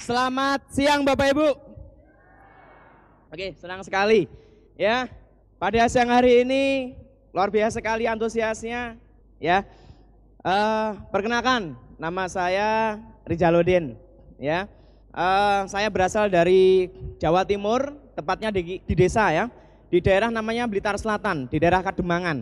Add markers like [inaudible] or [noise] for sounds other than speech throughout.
Selamat siang Bapak Ibu. Oke, senang sekali ya. Pada siang hari ini luar biasa sekali antusiasnya ya. Uh, perkenalkan, nama saya Rijaludin ya. Uh, saya berasal dari Jawa Timur, tepatnya di, di desa ya, di daerah namanya Blitar Selatan, di daerah Kademangan.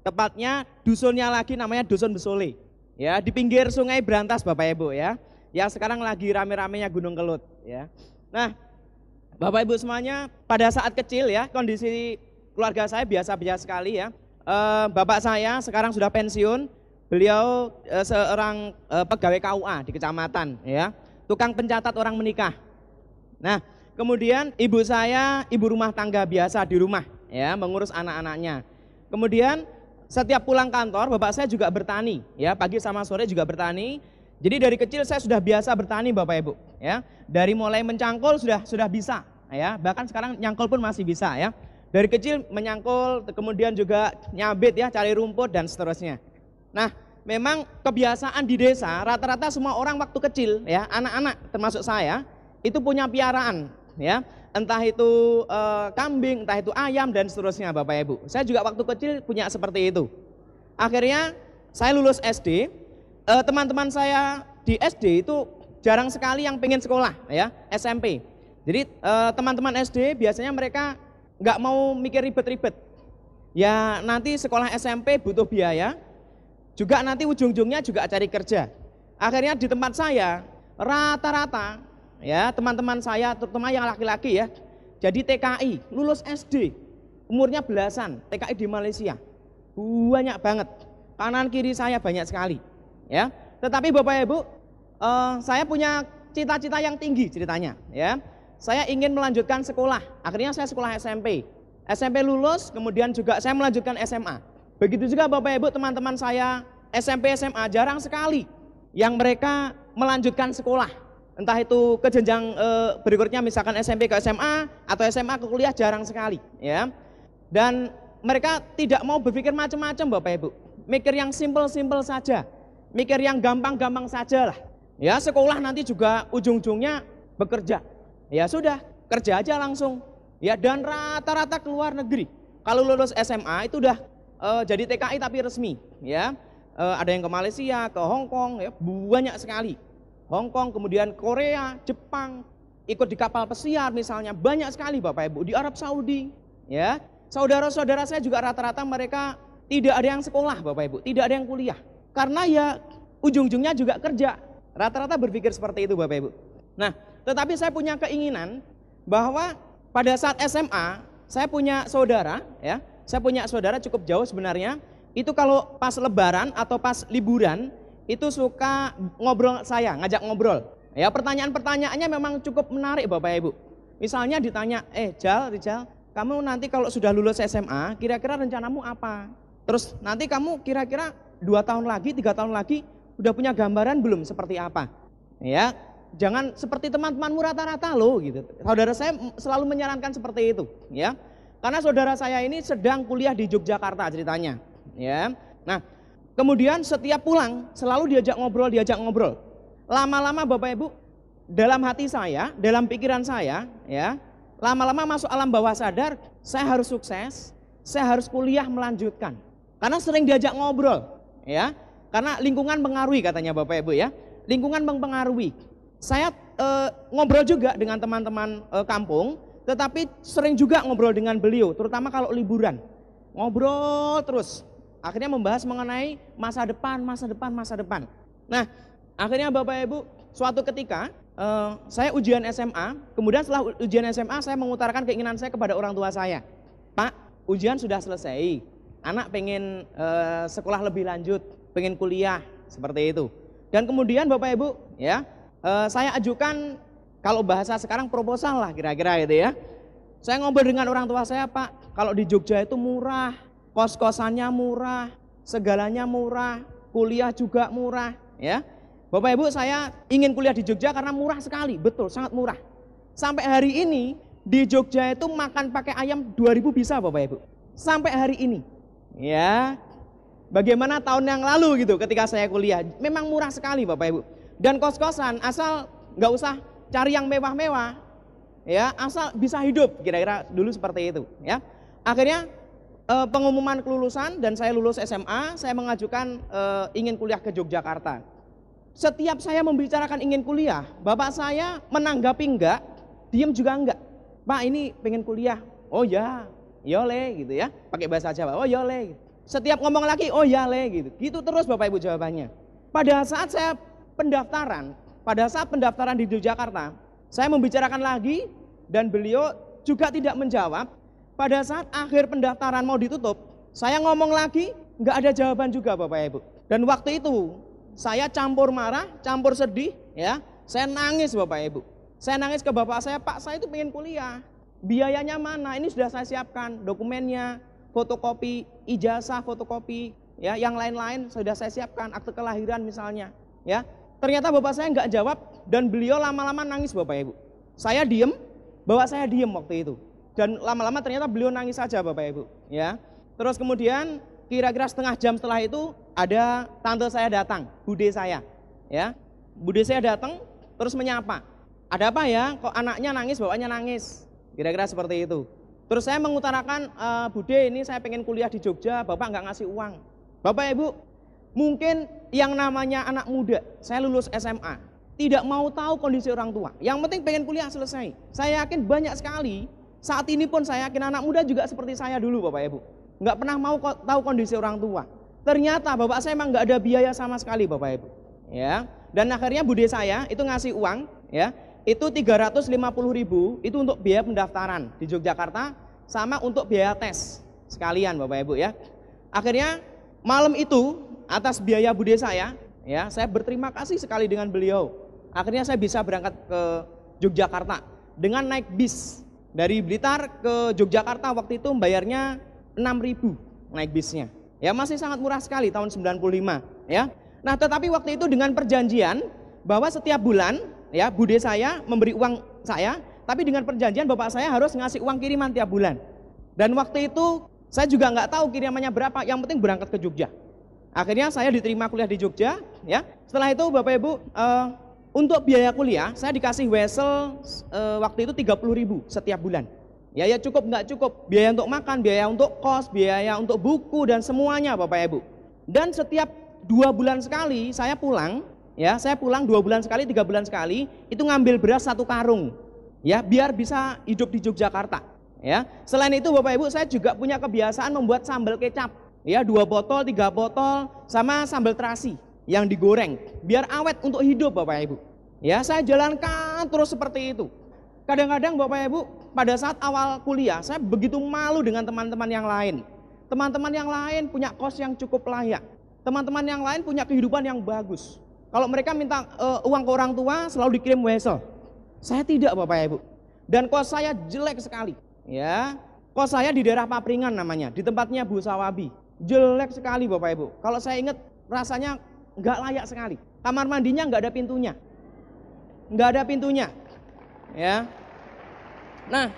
Tepatnya dusunnya lagi namanya Dusun Besole. Ya, di pinggir Sungai Brantas Bapak Ibu ya yang sekarang lagi rame-ramenya Gunung Kelut ya. Nah, Bapak Ibu semuanya, pada saat kecil ya, kondisi keluarga saya biasa-biasa sekali ya. Eh, bapak saya sekarang sudah pensiun, beliau eh, seorang eh, pegawai KUA di kecamatan ya, tukang pencatat orang menikah. Nah, kemudian ibu saya ibu rumah tangga biasa di rumah ya, mengurus anak-anaknya. Kemudian setiap pulang kantor bapak saya juga bertani ya, pagi sama sore juga bertani jadi dari kecil saya sudah biasa bertani Bapak Ibu, ya. Dari mulai mencangkul sudah sudah bisa, ya. Bahkan sekarang nyangkul pun masih bisa, ya. Dari kecil menyangkul, kemudian juga nyabit ya, cari rumput dan seterusnya. Nah, memang kebiasaan di desa rata-rata semua orang waktu kecil ya, anak-anak termasuk saya itu punya piaraan, ya. Entah itu e, kambing, entah itu ayam dan seterusnya Bapak Ibu. Saya juga waktu kecil punya seperti itu. Akhirnya saya lulus SD, Eh, teman-teman uh, saya di SD itu jarang sekali yang pengen sekolah ya SMP. Jadi eh, teman-teman uh, SD biasanya mereka nggak mau mikir ribet-ribet. Ya nanti sekolah SMP butuh biaya, juga nanti ujung-ujungnya juga cari kerja. Akhirnya di tempat saya rata-rata ya teman-teman saya terutama yang laki-laki ya jadi TKI lulus SD umurnya belasan TKI di Malaysia banyak banget kanan kiri saya banyak sekali ya. Tetapi Bapak Ibu, uh, saya punya cita-cita yang tinggi ceritanya, ya. Saya ingin melanjutkan sekolah. Akhirnya saya sekolah SMP. SMP lulus, kemudian juga saya melanjutkan SMA. Begitu juga Bapak Ibu, teman-teman saya SMP SMA jarang sekali yang mereka melanjutkan sekolah. Entah itu ke jenjang e, berikutnya misalkan SMP ke SMA atau SMA ke kuliah jarang sekali, ya. Dan mereka tidak mau berpikir macam-macam Bapak Ibu. Mikir yang simpel-simpel saja mikir yang gampang-gampang saja lah. Ya sekolah nanti juga ujung-ujungnya bekerja. Ya sudah, kerja aja langsung. Ya dan rata-rata keluar negeri. Kalau lulus SMA itu udah uh, jadi TKI tapi resmi, ya. uh, ada yang ke Malaysia, ke Hong Kong, ya banyak sekali. Hong Kong, kemudian Korea, Jepang, ikut di kapal pesiar misalnya banyak sekali Bapak Ibu di Arab Saudi, ya. Saudara-saudara saya juga rata-rata mereka tidak ada yang sekolah Bapak Ibu, tidak ada yang kuliah. Karena ya ujung-ujungnya juga kerja. Rata-rata berpikir seperti itu Bapak Ibu. Nah, tetapi saya punya keinginan bahwa pada saat SMA saya punya saudara ya, saya punya saudara cukup jauh sebenarnya. Itu kalau pas lebaran atau pas liburan itu suka ngobrol saya, ngajak ngobrol. Ya, pertanyaan-pertanyaannya memang cukup menarik Bapak Ibu. Misalnya ditanya, "Eh, Jal, Rizal, kamu nanti kalau sudah lulus SMA, kira-kira rencanamu apa?" Terus nanti kamu kira-kira dua tahun lagi, tiga tahun lagi, udah punya gambaran belum seperti apa? Ya, jangan seperti teman-temanmu rata-rata loh gitu. Saudara saya selalu menyarankan seperti itu, ya. Karena saudara saya ini sedang kuliah di Yogyakarta ceritanya, ya. Nah, kemudian setiap pulang selalu diajak ngobrol, diajak ngobrol. Lama-lama Bapak Ibu, dalam hati saya, dalam pikiran saya, ya, lama-lama masuk alam bawah sadar, saya harus sukses, saya harus kuliah melanjutkan. Karena sering diajak ngobrol, ya. Karena lingkungan mengaruhi katanya Bapak Ibu ya. Lingkungan mempengaruhi. Saya e, ngobrol juga dengan teman-teman e, kampung, tetapi sering juga ngobrol dengan beliau, terutama kalau liburan. Ngobrol terus. Akhirnya membahas mengenai masa depan, masa depan, masa depan. Nah, akhirnya Bapak Ibu, suatu ketika e, saya ujian SMA, kemudian setelah ujian SMA saya mengutarakan keinginan saya kepada orang tua saya. Pak, ujian sudah selesai anak pengen eh, sekolah lebih lanjut, pengen kuliah seperti itu. Dan kemudian Bapak Ibu, ya, eh, saya ajukan kalau bahasa sekarang proposal lah kira-kira gitu ya. Saya ngobrol dengan orang tua saya, Pak, kalau di Jogja itu murah, kos-kosannya murah, segalanya murah, kuliah juga murah, ya. Bapak Ibu, saya ingin kuliah di Jogja karena murah sekali, betul, sangat murah. Sampai hari ini di Jogja itu makan pakai ayam 2000 bisa Bapak Ibu. Sampai hari ini Ya. Bagaimana tahun yang lalu gitu ketika saya kuliah. Memang murah sekali Bapak Ibu. Dan kos-kosan asal nggak usah cari yang mewah-mewah. Ya, asal bisa hidup kira-kira dulu seperti itu, ya. Akhirnya eh, pengumuman kelulusan dan saya lulus SMA, saya mengajukan eh, ingin kuliah ke Yogyakarta. Setiap saya membicarakan ingin kuliah, bapak saya menanggapi enggak, diem juga enggak. Pak ini pengen kuliah, oh ya yole gitu ya. Pakai bahasa Jawa, oh yole. Gitu. Setiap ngomong lagi, oh yale gitu. Gitu terus Bapak Ibu jawabannya. Pada saat saya pendaftaran, pada saat pendaftaran di Yogyakarta, saya membicarakan lagi dan beliau juga tidak menjawab. Pada saat akhir pendaftaran mau ditutup, saya ngomong lagi, nggak ada jawaban juga Bapak Ibu. Dan waktu itu saya campur marah, campur sedih, ya. Saya nangis Bapak Ibu. Saya nangis ke bapak saya, Pak saya itu pengen kuliah biayanya mana? Ini sudah saya siapkan dokumennya, fotokopi, ijazah fotokopi, ya, yang lain-lain sudah saya siapkan, akte kelahiran misalnya, ya. Ternyata bapak saya nggak jawab dan beliau lama-lama nangis bapak ibu. Saya diem, bapak saya diem waktu itu. Dan lama-lama ternyata beliau nangis saja bapak ibu, ya. Terus kemudian kira-kira setengah jam setelah itu ada tante saya datang, bude saya, ya. Bude saya datang terus menyapa. Ada apa ya? Kok anaknya nangis, bapaknya nangis? Kira-kira seperti itu. Terus saya mengutarakan, e, Bude ini saya pengen kuliah di Jogja, Bapak nggak ngasih uang. Bapak Ibu, mungkin yang namanya anak muda, saya lulus SMA, tidak mau tahu kondisi orang tua. Yang penting pengen kuliah selesai. Saya yakin banyak sekali, saat ini pun saya yakin anak muda juga seperti saya dulu Bapak Ibu. Nggak pernah mau tahu kondisi orang tua. Ternyata bapak saya emang nggak ada biaya sama sekali Bapak Ibu. Ya, dan akhirnya bude saya itu ngasih uang ya itu 350 ribu itu untuk biaya pendaftaran di Yogyakarta sama untuk biaya tes sekalian Bapak Ibu ya. Akhirnya malam itu atas biaya bude saya ya saya berterima kasih sekali dengan beliau. Akhirnya saya bisa berangkat ke Yogyakarta dengan naik bis dari Blitar ke Yogyakarta waktu itu bayarnya 6.000 naik bisnya. Ya masih sangat murah sekali tahun 95 ya. Nah, tetapi waktu itu dengan perjanjian bahwa setiap bulan ya bude saya memberi uang saya, tapi dengan perjanjian bapak saya harus ngasih uang kiriman tiap bulan. Dan waktu itu saya juga nggak tahu kirimannya berapa, yang penting berangkat ke Jogja. Akhirnya saya diterima kuliah di Jogja, ya. Setelah itu Bapak Ibu, uh, untuk biaya kuliah saya dikasih wesel uh, waktu itu 30 ribu setiap bulan. Ya, ya cukup nggak cukup, biaya untuk makan, biaya untuk kos, biaya untuk buku dan semuanya Bapak Ibu. Dan setiap dua bulan sekali saya pulang, Ya, saya pulang dua bulan sekali, tiga bulan sekali, itu ngambil beras satu karung, ya, biar bisa hidup di Yogyakarta. Ya, selain itu Bapak Ibu saya juga punya kebiasaan membuat sambal kecap, ya, dua botol, tiga botol, sama sambal terasi yang digoreng, biar awet untuk hidup Bapak Ibu. Ya, saya jalankan terus seperti itu. Kadang-kadang Bapak Ibu, pada saat awal kuliah saya begitu malu dengan teman-teman yang lain. Teman-teman yang lain punya kos yang cukup layak. Teman-teman yang lain punya kehidupan yang bagus. Kalau mereka minta uh, uang ke orang tua selalu dikirim wesel. Saya tidak Bapak Ibu. Dan kos saya jelek sekali. Ya, kos saya di daerah Papringan namanya, di tempatnya Bu Sawabi. Jelek sekali Bapak Ibu. Kalau saya ingat rasanya nggak layak sekali. Kamar mandinya nggak ada pintunya. Nggak ada pintunya. Ya. Nah,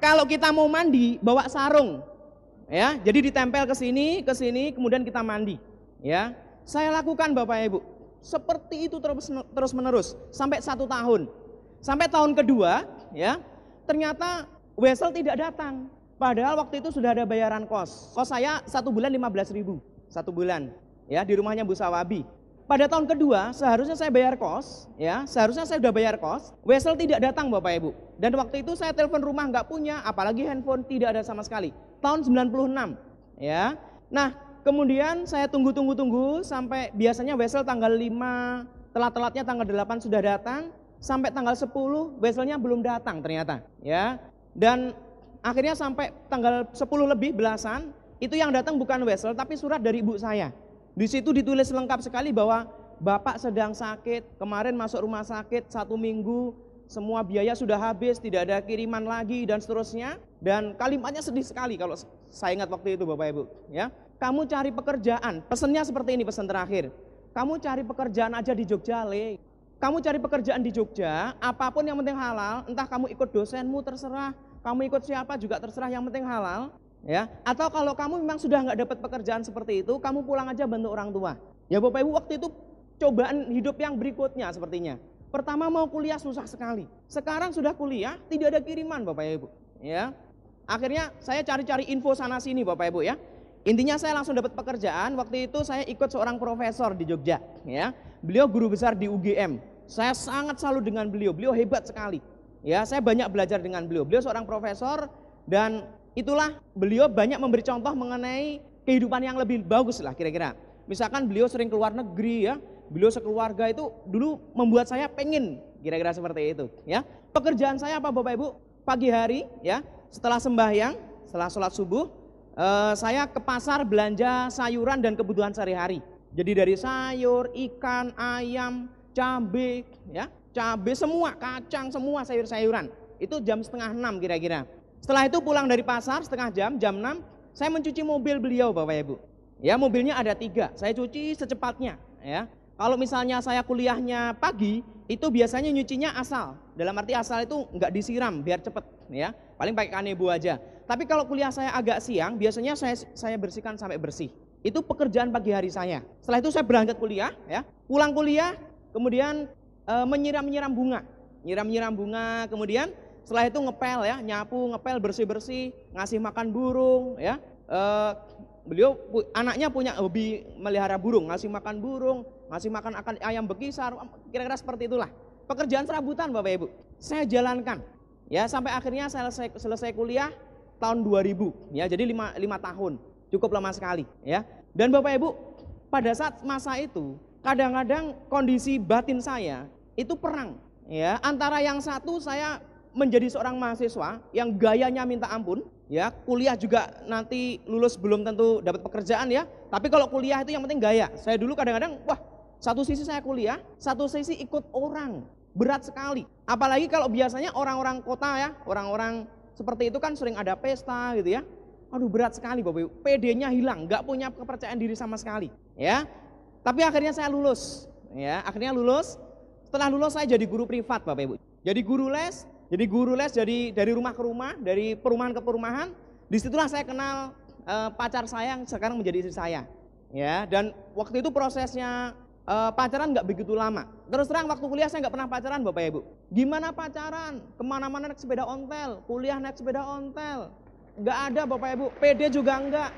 kalau kita mau mandi bawa sarung. Ya, jadi ditempel ke sini, ke sini, kemudian kita mandi. Ya, saya lakukan Bapak Ibu seperti itu terus terus menerus sampai satu tahun. Sampai tahun kedua, ya, ternyata Wesel tidak datang. Padahal waktu itu sudah ada bayaran kos. Kos saya satu bulan lima belas ribu. Satu bulan. Ya, di rumahnya Bu Sawabi. Pada tahun kedua, seharusnya saya bayar kos. ya Seharusnya saya sudah bayar kos. Wesel tidak datang Bapak Ibu. Dan waktu itu saya telepon rumah nggak punya, apalagi handphone tidak ada sama sekali. Tahun 96. ya Nah, Kemudian saya tunggu-tunggu-tunggu sampai biasanya wesel tanggal 5, telat-telatnya tanggal 8 sudah datang, sampai tanggal 10 weselnya belum datang ternyata, ya. Dan akhirnya sampai tanggal 10 lebih belasan, itu yang datang bukan wesel tapi surat dari ibu saya. Di situ ditulis lengkap sekali bahwa bapak sedang sakit, kemarin masuk rumah sakit satu minggu, semua biaya sudah habis, tidak ada kiriman lagi dan seterusnya. Dan kalimatnya sedih sekali kalau saya ingat waktu itu Bapak Ibu, ya. Kamu cari pekerjaan, pesennya seperti ini pesan terakhir. Kamu cari pekerjaan aja di Jogja, Le. Kamu cari pekerjaan di Jogja, apapun yang penting halal, entah kamu ikut dosenmu terserah, kamu ikut siapa juga terserah, yang penting halal. Ya, atau kalau kamu memang sudah nggak dapat pekerjaan seperti itu, kamu pulang aja bantu orang tua. Ya Bapak Ibu waktu itu cobaan hidup yang berikutnya sepertinya. Pertama mau kuliah susah sekali. Sekarang sudah kuliah tidak ada kiriman Bapak Ibu. Ya, akhirnya saya cari-cari info sana sini Bapak Ibu ya. Intinya saya langsung dapat pekerjaan. Waktu itu saya ikut seorang profesor di Jogja, ya. Beliau guru besar di UGM. Saya sangat salut dengan beliau. Beliau hebat sekali. Ya, saya banyak belajar dengan beliau. Beliau seorang profesor dan itulah beliau banyak memberi contoh mengenai kehidupan yang lebih bagus lah kira-kira. Misalkan beliau sering keluar negeri ya, beliau sekeluarga itu dulu membuat saya pengen kira-kira seperti itu ya. Pekerjaan saya apa Bapak Ibu? Pagi hari ya, setelah sembahyang, setelah sholat subuh, Eh, saya ke pasar belanja sayuran dan kebutuhan sehari-hari. Jadi dari sayur, ikan, ayam, cabai, ya, cabai semua, kacang semua sayur-sayuran. Itu jam setengah enam kira-kira. Setelah itu pulang dari pasar setengah jam, jam enam, saya mencuci mobil beliau Bapak Ibu. Ya mobilnya ada tiga, saya cuci secepatnya. Ya, Kalau misalnya saya kuliahnya pagi, itu biasanya nyucinya asal. Dalam arti asal itu nggak disiram biar cepet. ya Paling pakai kanebo aja. Tapi kalau kuliah saya agak siang, biasanya saya saya bersihkan sampai bersih. Itu pekerjaan pagi hari saya. Setelah itu saya berangkat kuliah, ya, pulang kuliah, kemudian e, menyiram-nyiram bunga, nyiram-nyiram bunga, kemudian setelah itu ngepel ya, nyapu, ngepel, bersih-bersih, ngasih makan burung, ya. E, beliau pu, anaknya punya hobi melihara burung, ngasih makan burung, ngasih makan akan ayam bekisar, kira-kira seperti itulah. Pekerjaan serabutan Bapak Ibu. Saya jalankan. Ya, sampai akhirnya saya selesai, selesai kuliah, tahun 2000 ya. Jadi lima 5 tahun. Cukup lama sekali ya. Dan Bapak Ibu, pada saat masa itu kadang-kadang kondisi batin saya itu perang ya. Antara yang satu saya menjadi seorang mahasiswa yang gayanya minta ampun ya, kuliah juga nanti lulus belum tentu dapat pekerjaan ya. Tapi kalau kuliah itu yang penting gaya. Saya dulu kadang-kadang wah, satu sisi saya kuliah, satu sisi ikut orang berat sekali. Apalagi kalau biasanya orang-orang kota ya, orang-orang seperti itu kan sering ada pesta gitu ya. Aduh berat sekali Bapak Ibu, PD-nya hilang, nggak punya kepercayaan diri sama sekali ya. Tapi akhirnya saya lulus ya, akhirnya lulus. Setelah lulus saya jadi guru privat Bapak Ibu. Jadi guru les, jadi guru les jadi dari rumah ke rumah, dari perumahan ke perumahan. Disitulah saya kenal e, pacar saya yang sekarang menjadi istri saya. Ya, dan waktu itu prosesnya e, pacaran nggak begitu lama. Terus terang waktu kuliah saya nggak pernah pacaran Bapak Ibu. Gimana pacaran? Kemana-mana naik sepeda ontel, kuliah naik sepeda ontel. Nggak ada Bapak Ibu, PD juga nggak.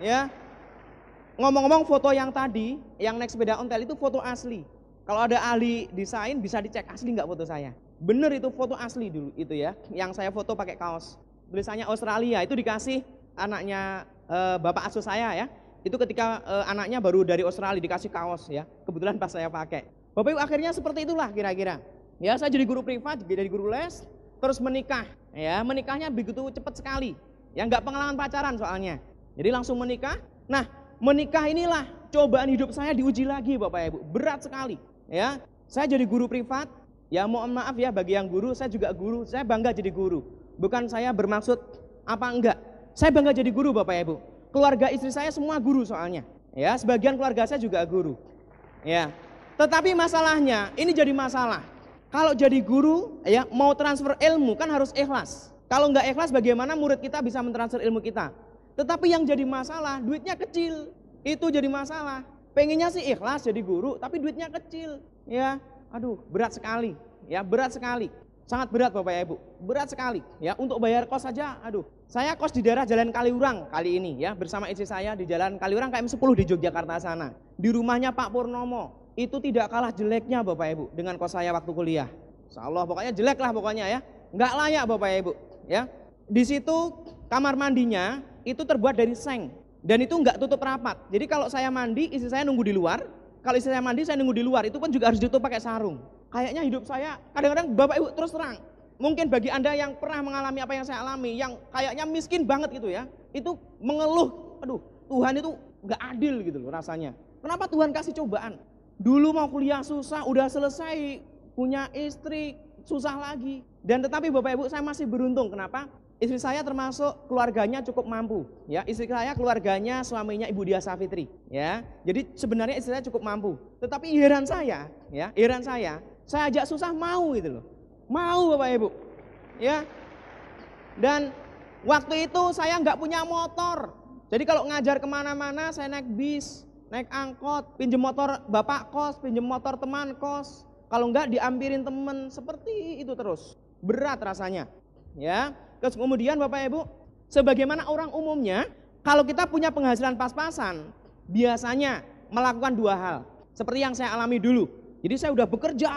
Ya, Ngomong-ngomong foto yang tadi, yang naik sepeda ontel itu foto asli. Kalau ada ahli desain bisa dicek asli nggak foto saya. Bener itu foto asli dulu itu ya, yang saya foto pakai kaos. Tulisannya Australia itu dikasih anaknya e, bapak asuh saya ya itu ketika e, anaknya baru dari Australia dikasih kaos ya. Kebetulan pas saya pakai. Bapak Ibu akhirnya seperti itulah kira-kira. Ya, saya jadi guru privat, jadi guru les, terus menikah. Ya, menikahnya begitu cepat sekali. Ya, nggak pengalaman pacaran soalnya. Jadi langsung menikah. Nah, menikah inilah cobaan hidup saya diuji lagi Bapak Ibu. Berat sekali, ya. Saya jadi guru privat. Ya, mohon maaf ya bagi yang guru, saya juga guru. Saya bangga jadi guru. Bukan saya bermaksud apa enggak. Saya bangga jadi guru Bapak Ibu. Keluarga istri saya semua guru soalnya. Ya, sebagian keluarga saya juga guru. Ya. Tetapi masalahnya ini jadi masalah. Kalau jadi guru ya mau transfer ilmu kan harus ikhlas. Kalau nggak ikhlas bagaimana murid kita bisa mentransfer ilmu kita? Tetapi yang jadi masalah duitnya kecil. Itu jadi masalah. Pengennya sih ikhlas jadi guru tapi duitnya kecil. Ya, aduh berat sekali. Ya berat sekali. Sangat berat Bapak Ibu, berat sekali ya untuk bayar kos saja. Aduh, saya kos di daerah Jalan Kaliurang kali ini ya bersama istri saya di Jalan Kaliurang KM 10 di Yogyakarta sana. Di rumahnya Pak Purnomo. Itu tidak kalah jeleknya Bapak Ibu dengan kos saya waktu kuliah. Insya Allah pokoknya jelek lah pokoknya ya. Nggak layak Bapak Ibu ya. Di situ kamar mandinya itu terbuat dari seng dan itu nggak tutup rapat. Jadi kalau saya mandi istri saya nunggu di luar, kalau istri saya mandi saya nunggu di luar itu pun juga harus ditutup pakai sarung. Kayaknya hidup saya kadang-kadang Bapak Ibu terus terang. Mungkin bagi Anda yang pernah mengalami apa yang saya alami, yang kayaknya miskin banget gitu ya, itu mengeluh, aduh Tuhan itu nggak adil gitu loh rasanya. Kenapa Tuhan kasih cobaan? Dulu mau kuliah susah, udah selesai, punya istri, susah lagi. Dan tetapi Bapak Ibu saya masih beruntung, kenapa? Istri saya termasuk keluarganya cukup mampu, ya. Istri saya keluarganya suaminya Ibu Dia Safitri, ya. Jadi sebenarnya istri saya cukup mampu. Tetapi heran saya, ya, heran saya, saya ajak susah mau gitu loh. Mau Bapak Ibu. Ya. Dan waktu itu saya nggak punya motor. Jadi kalau ngajar kemana-mana saya naik bis, naik angkot, pinjem motor bapak kos, pinjem motor teman kos. Kalau nggak diampirin temen seperti itu terus. Berat rasanya. Ya. Terus kemudian Bapak Ibu, sebagaimana orang umumnya, kalau kita punya penghasilan pas-pasan, biasanya melakukan dua hal. Seperti yang saya alami dulu. Jadi saya udah bekerja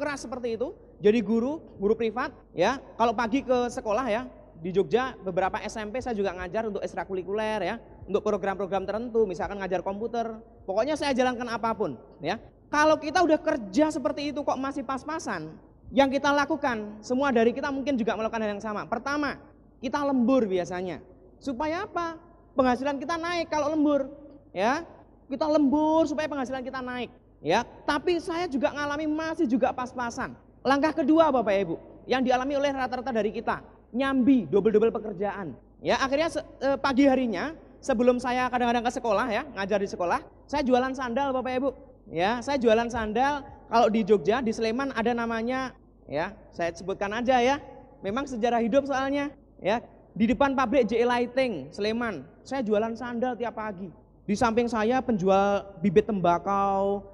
keras seperti itu, jadi guru, guru privat ya. Kalau pagi ke sekolah ya, di Jogja beberapa SMP saya juga ngajar untuk ekstrakurikuler ya, untuk program-program tertentu, misalkan ngajar komputer. Pokoknya saya jalankan apapun ya. Kalau kita udah kerja seperti itu kok masih pas-pasan, yang kita lakukan, semua dari kita mungkin juga melakukan hal yang sama. Pertama, kita lembur biasanya. Supaya apa? Penghasilan kita naik kalau lembur. Ya, kita lembur supaya penghasilan kita naik. Ya, tapi saya juga ngalami masih juga pas-pasan. Langkah kedua Bapak Ibu, yang dialami oleh rata-rata dari kita, nyambi, double-double pekerjaan. Ya, akhirnya eh, pagi harinya sebelum saya kadang-kadang ke sekolah ya, ngajar di sekolah, saya jualan sandal Bapak Ibu. Ya, saya jualan sandal kalau di Jogja, di Sleman ada namanya ya, saya sebutkan aja ya. Memang sejarah hidup soalnya ya. Di depan pabrik JE Lighting Sleman, saya jualan sandal tiap pagi. Di samping saya penjual bibit tembakau,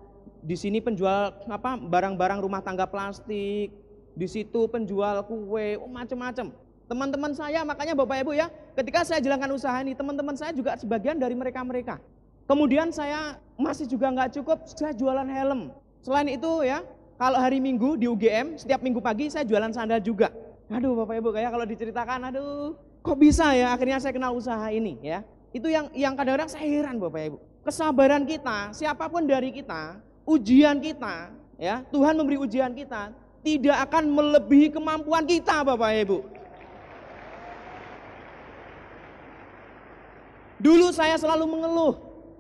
di sini penjual apa barang-barang rumah tangga plastik, di situ penjual kue, oh, macam-macam. Teman-teman saya, makanya Bapak Ibu ya, ketika saya jalankan usaha ini, teman-teman saya juga sebagian dari mereka-mereka. Kemudian saya masih juga nggak cukup, saya jualan helm. Selain itu ya, kalau hari Minggu di UGM, setiap minggu pagi saya jualan sandal juga. Aduh Bapak Ibu, kayak kalau diceritakan, aduh kok bisa ya akhirnya saya kenal usaha ini ya. Itu yang yang kadang-kadang saya heran Bapak Ibu. Kesabaran kita, siapapun dari kita, ujian kita, ya Tuhan memberi ujian kita tidak akan melebihi kemampuan kita, Bapak Ibu. Dulu saya selalu mengeluh.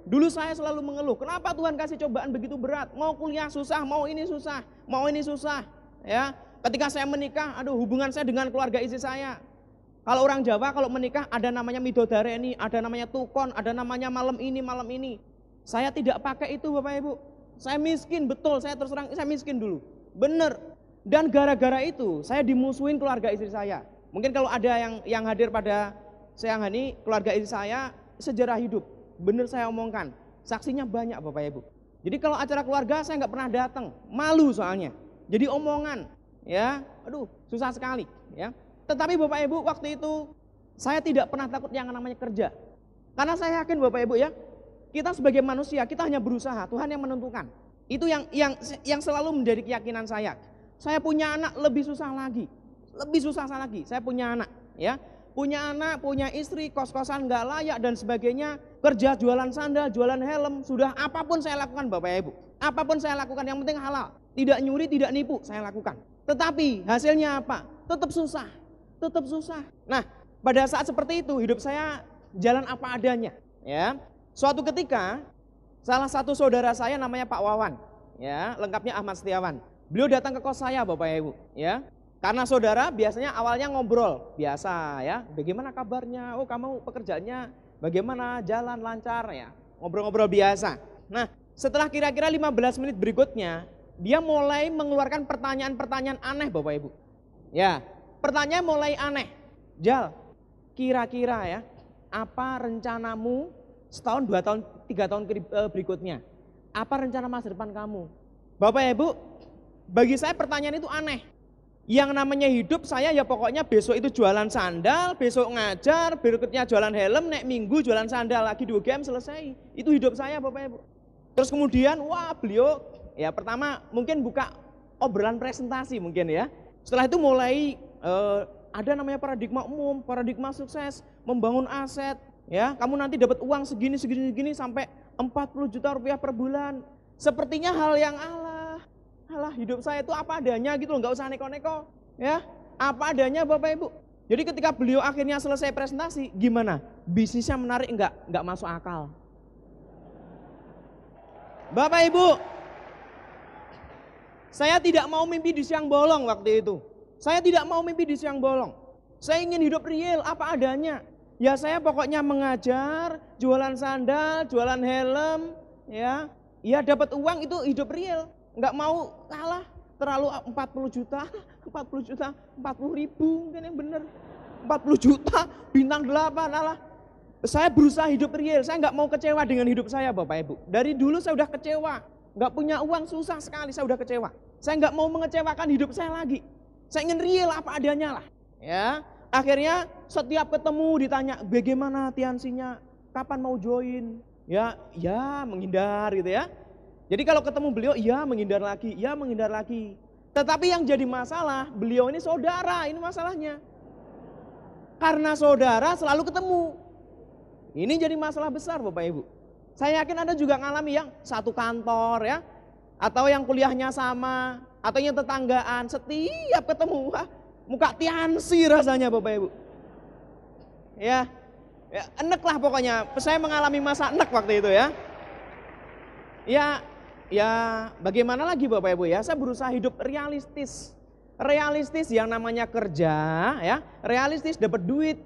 Dulu saya selalu mengeluh, kenapa Tuhan kasih cobaan begitu berat? Mau kuliah susah, mau ini susah, mau ini susah, ya. Ketika saya menikah, aduh hubungan saya dengan keluarga istri saya. Kalau orang Jawa kalau menikah ada namanya midodareni, ada namanya tukon, ada namanya malam ini, malam ini. Saya tidak pakai itu Bapak Ibu. Saya miskin, betul. Saya terserang terang, saya miskin dulu. Bener. Dan gara-gara itu, saya dimusuhin keluarga istri saya. Mungkin kalau ada yang yang hadir pada siang hari keluarga istri saya sejarah hidup. Bener saya omongkan. Saksinya banyak Bapak Ibu. Jadi kalau acara keluarga saya nggak pernah datang, malu soalnya. Jadi omongan, ya, aduh susah sekali, ya. Tetapi Bapak Ibu waktu itu saya tidak pernah takut yang namanya kerja. Karena saya yakin Bapak Ibu ya, kita sebagai manusia, kita hanya berusaha, Tuhan yang menentukan. Itu yang yang yang selalu menjadi keyakinan saya. Saya punya anak lebih susah lagi. Lebih susah lagi. Saya punya anak, ya. Punya anak, punya istri, kos-kosan nggak layak dan sebagainya. Kerja jualan sandal, jualan helm, sudah apapun saya lakukan Bapak Ibu. Apapun saya lakukan yang penting halal. Tidak nyuri, tidak nipu, saya lakukan. Tetapi hasilnya apa? Tetap susah. Tetap susah. Nah, pada saat seperti itu hidup saya jalan apa adanya, ya. Suatu ketika salah satu saudara saya namanya Pak Wawan, ya, lengkapnya Ahmad Setiawan. Beliau datang ke kos saya Bapak Ibu, ya. Karena saudara biasanya awalnya ngobrol, biasa ya. Bagaimana kabarnya? Oh, kamu pekerjaannya bagaimana? Jalan lancar ya. Ngobrol-ngobrol biasa. Nah, setelah kira-kira 15 menit berikutnya, dia mulai mengeluarkan pertanyaan-pertanyaan aneh Bapak Ibu. Ya, pertanyaan mulai aneh. Jal, kira-kira ya, apa rencanamu setahun, dua tahun, tiga tahun eh, berikutnya. Apa rencana masa depan kamu? Bapak ya, Ibu, bagi saya pertanyaan itu aneh. Yang namanya hidup saya ya pokoknya besok itu jualan sandal, besok ngajar, berikutnya jualan helm, naik minggu jualan sandal lagi dua game selesai. Itu hidup saya Bapak Ibu. Ya, Terus kemudian wah beliau ya pertama mungkin buka obrolan presentasi mungkin ya. Setelah itu mulai uh, ada namanya paradigma umum, paradigma sukses, membangun aset, Ya, kamu nanti dapat uang segini segini segini sampai 40 juta rupiah per bulan. Sepertinya hal yang Allah, Allah hidup saya itu apa adanya gitu loh, nggak usah neko-neko. Ya, apa adanya Bapak Ibu. Jadi ketika beliau akhirnya selesai presentasi, gimana? Bisnisnya menarik nggak? Nggak masuk akal. Bapak Ibu, saya tidak mau mimpi di siang bolong waktu itu. Saya tidak mau mimpi di siang bolong. Saya ingin hidup real apa adanya. Ya saya pokoknya mengajar, jualan sandal, jualan helm, ya. Ya dapat uang itu hidup real, Enggak mau kalah. Terlalu 40 juta, 40 [laughs] juta, 40 ribu mungkin yang bener. 40 juta, bintang 8, alah. Saya berusaha hidup real, saya enggak mau kecewa dengan hidup saya Bapak Ibu. Dari dulu saya udah kecewa, Enggak punya uang susah sekali, saya udah kecewa. Saya enggak mau mengecewakan hidup saya lagi. Saya ingin real apa adanya lah. Ya, Akhirnya setiap ketemu ditanya bagaimana tiansinya, kapan mau join? Ya, ya menghindar gitu ya. Jadi kalau ketemu beliau, ya menghindar lagi, ya menghindar lagi. Tetapi yang jadi masalah, beliau ini saudara, ini masalahnya. Karena saudara selalu ketemu. Ini jadi masalah besar Bapak Ibu. Saya yakin Anda juga ngalami yang satu kantor ya, atau yang kuliahnya sama, atau yang tetanggaan, setiap ketemu, Muka tiansi rasanya Bapak Ibu. Ya, ya enek lah pokoknya. Saya mengalami masa enek waktu itu ya. Ya, ya bagaimana lagi Bapak Ibu ya. Saya berusaha hidup realistis. Realistis yang namanya kerja ya. Realistis dapat duit.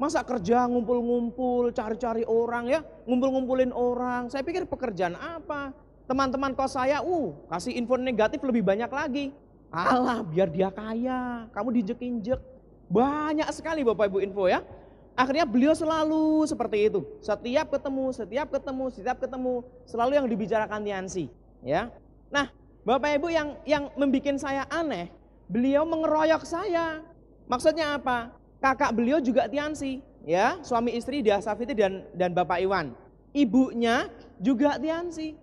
Masa kerja ngumpul-ngumpul, cari-cari orang ya. Ngumpul-ngumpulin orang. Saya pikir pekerjaan apa? Teman-teman kos saya, uh kasih info negatif lebih banyak lagi. Allah biar dia kaya, kamu diinjek-injek. Banyak sekali Bapak Ibu info ya. Akhirnya beliau selalu seperti itu. Setiap ketemu, setiap ketemu, setiap ketemu, selalu yang dibicarakan Tiansi, ya. Nah, Bapak Ibu yang yang membuat saya aneh, beliau mengeroyok saya. Maksudnya apa? Kakak beliau juga Tiansi, ya, suami istri Dia Safiti dan dan Bapak Iwan. Ibunya juga Tiansi.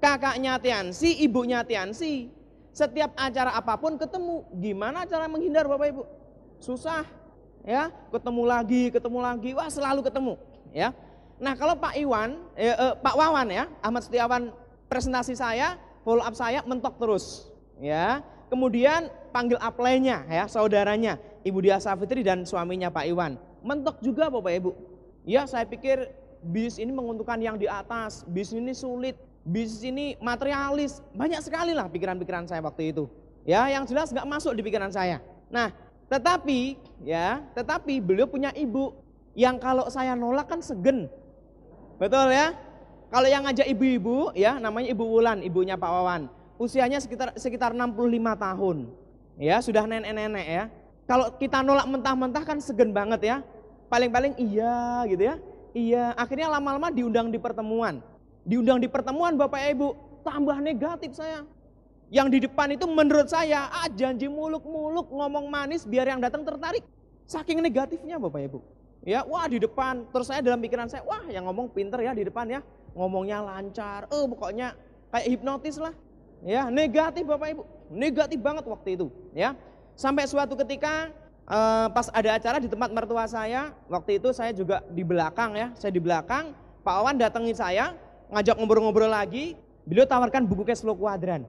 Kakaknya Tiansi, ibunya Tiansi setiap acara apapun ketemu. Gimana cara menghindar Bapak Ibu? Susah. Ya, ketemu lagi, ketemu lagi. Wah, selalu ketemu, ya. Nah, kalau Pak Iwan, eh, eh, Pak Wawan ya, Ahmad Setiawan presentasi saya, follow up saya mentok terus, ya. Kemudian panggil aplenya ya, saudaranya, Ibu Dia Safitri dan suaminya Pak Iwan. Mentok juga Bapak Ibu. Ya, saya pikir bis ini menguntungkan yang di atas, bis ini sulit, bisnis ini materialis. Banyak sekali lah pikiran-pikiran saya waktu itu. Ya, yang jelas nggak masuk di pikiran saya. Nah, tetapi ya, tetapi beliau punya ibu yang kalau saya nolak kan segen. Betul ya? Kalau yang ngajak ibu-ibu ya, namanya Ibu Wulan, ibunya Pak Wawan. Usianya sekitar sekitar 65 tahun. Ya, sudah nenek-nenek ya. Kalau kita nolak mentah-mentah kan segen banget ya. Paling-paling iya gitu ya. Iya, akhirnya lama-lama diundang di pertemuan Diundang di pertemuan Bapak Ibu, tambah negatif saya. Yang di depan itu menurut saya, ah janji muluk-muluk ngomong manis biar yang datang tertarik. Saking negatifnya Bapak Ibu. Ya, wah di depan. Terus saya dalam pikiran saya, wah yang ngomong pinter ya di depan ya. Ngomongnya lancar, eh pokoknya kayak hipnotis lah. Ya, negatif Bapak Ibu. Negatif banget waktu itu, ya. Sampai suatu ketika eh, pas ada acara di tempat mertua saya, waktu itu saya juga di belakang ya, saya di belakang, Pak Wawan datangi saya, ngajak ngobrol-ngobrol lagi, beliau tawarkan buku cash flow kuadran.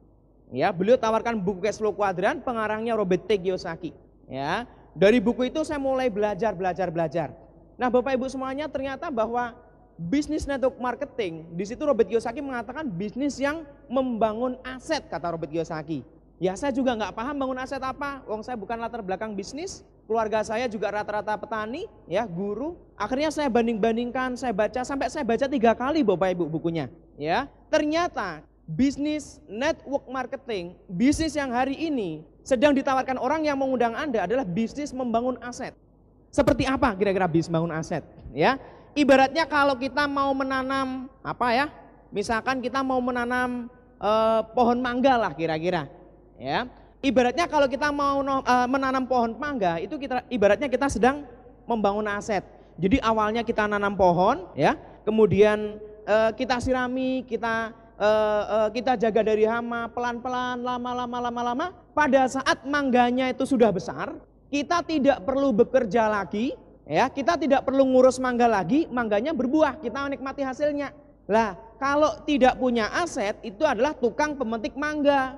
Ya, beliau tawarkan buku cash flow kuadran, pengarangnya Robert T. Kiyosaki. Ya, dari buku itu saya mulai belajar, belajar, belajar. Nah, Bapak Ibu semuanya ternyata bahwa bisnis network marketing, di situ Robert Kiyosaki mengatakan bisnis yang membangun aset, kata Robert Kiyosaki. Ya, saya juga nggak paham bangun aset apa, wong saya bukan latar belakang bisnis, keluarga saya juga rata-rata petani, ya guru. Akhirnya saya banding-bandingkan, saya baca sampai saya baca tiga kali bapak ibu bukunya, ya. Ternyata bisnis network marketing, bisnis yang hari ini sedang ditawarkan orang yang mengundang anda adalah bisnis membangun aset. Seperti apa kira-kira bisnis membangun aset, ya? Ibaratnya kalau kita mau menanam apa ya? Misalkan kita mau menanam eh, pohon mangga lah kira-kira, ya Ibaratnya kalau kita mau eh, menanam pohon mangga, itu kita ibaratnya kita sedang membangun aset. Jadi awalnya kita nanam pohon, ya, kemudian uh, kita sirami, kita uh, uh, kita jaga dari hama, pelan-pelan, lama-lama, lama-lama. Pada saat mangganya itu sudah besar, kita tidak perlu bekerja lagi, ya, kita tidak perlu ngurus mangga lagi, mangganya berbuah, kita menikmati hasilnya. Lah, kalau tidak punya aset, itu adalah tukang pemetik mangga.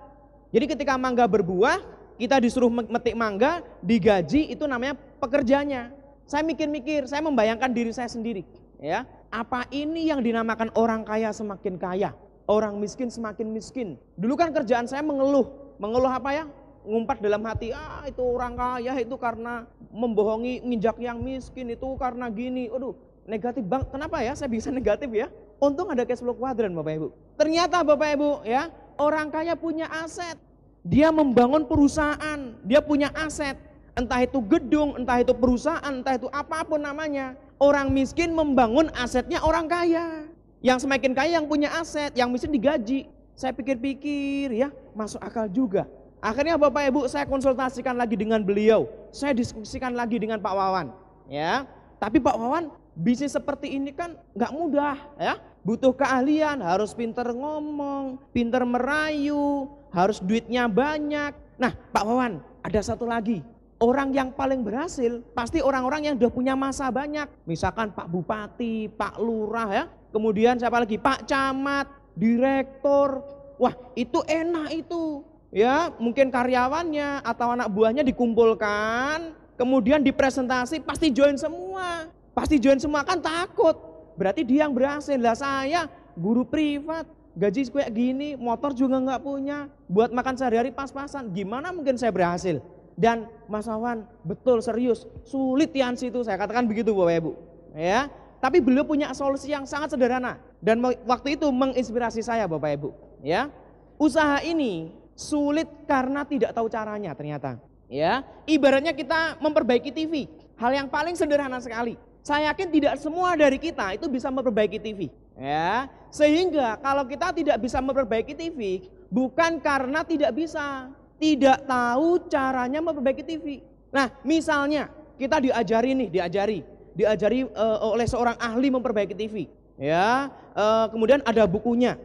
Jadi ketika mangga berbuah, kita disuruh metik mangga, digaji, itu namanya pekerjanya. Saya mikir-mikir, saya membayangkan diri saya sendiri. ya Apa ini yang dinamakan orang kaya semakin kaya? Orang miskin semakin miskin. Dulu kan kerjaan saya mengeluh. Mengeluh apa ya? ngumpat dalam hati, ah itu orang kaya itu karena membohongi, nginjak yang miskin itu karena gini. Aduh, negatif bang, Kenapa ya saya bisa [laughs] negatif ya? Untung ada cash flow kuadran Bapak Ibu. Ternyata Bapak Ibu ya, orang kaya punya aset. Dia membangun perusahaan, dia punya aset, entah itu gedung, entah itu perusahaan, entah itu apapun namanya. Orang miskin membangun asetnya orang kaya. Yang semakin kaya yang punya aset, yang miskin digaji. Saya pikir-pikir ya, masuk akal juga. Akhirnya Bapak Ibu saya konsultasikan lagi dengan beliau. Saya diskusikan lagi dengan Pak Wawan. Ya, tapi Pak Wawan bisnis seperti ini kan nggak mudah ya butuh keahlian harus pinter ngomong pinter merayu harus duitnya banyak. Nah, Pak Wawan, ada satu lagi. Orang yang paling berhasil pasti orang-orang yang sudah punya masa banyak. Misalkan Pak Bupati, Pak Lurah ya. Kemudian siapa lagi? Pak Camat, Direktur. Wah, itu enak itu. Ya, mungkin karyawannya atau anak buahnya dikumpulkan, kemudian dipresentasi pasti join semua. Pasti join semua kan takut. Berarti dia yang berhasil. Lah saya guru privat, gaji kayak gini, motor juga nggak punya, buat makan sehari-hari pas-pasan, gimana mungkin saya berhasil? Dan Mas Wawan betul serius, sulit Tiansi itu, saya katakan begitu Bapak Ibu. Ya, tapi beliau punya solusi yang sangat sederhana dan waktu itu menginspirasi saya Bapak Ibu, ya. Usaha ini sulit karena tidak tahu caranya ternyata. Ya, ibaratnya kita memperbaiki TV, hal yang paling sederhana sekali. Saya yakin tidak semua dari kita itu bisa memperbaiki TV. Ya, sehingga kalau kita tidak bisa memperbaiki TV, bukan karena tidak bisa, tidak tahu caranya memperbaiki TV. Nah, misalnya kita diajari nih, diajari, diajari uh, oleh seorang ahli memperbaiki TV, ya. Uh, kemudian ada bukunya,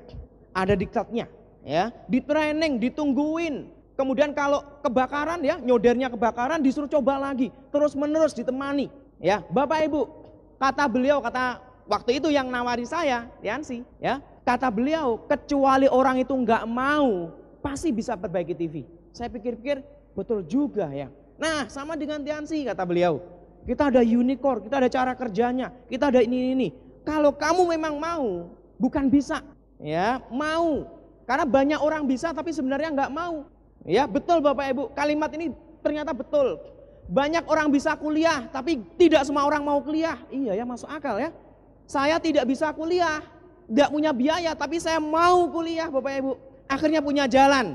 ada diklatnya ya. Di training, ditungguin. Kemudian kalau kebakaran ya, nyodernya kebakaran disuruh coba lagi, terus-menerus ditemani, ya. Bapak Ibu, kata beliau, kata Waktu itu yang nawari saya, Yansi, ya. Kata beliau, kecuali orang itu nggak mau, pasti bisa perbaiki TV. Saya pikir-pikir, betul juga ya. Nah, sama dengan Tiansi kata beliau. Kita ada unicorn, kita ada cara kerjanya, kita ada ini ini. ini. Kalau kamu memang mau, bukan bisa, ya mau. Karena banyak orang bisa tapi sebenarnya nggak mau. Ya betul Bapak Ibu, kalimat ini ternyata betul. Banyak orang bisa kuliah tapi tidak semua orang mau kuliah. Iya ya masuk akal ya. Saya tidak bisa kuliah, tidak punya biaya, tapi saya mau kuliah Bapak Ibu. Akhirnya punya jalan.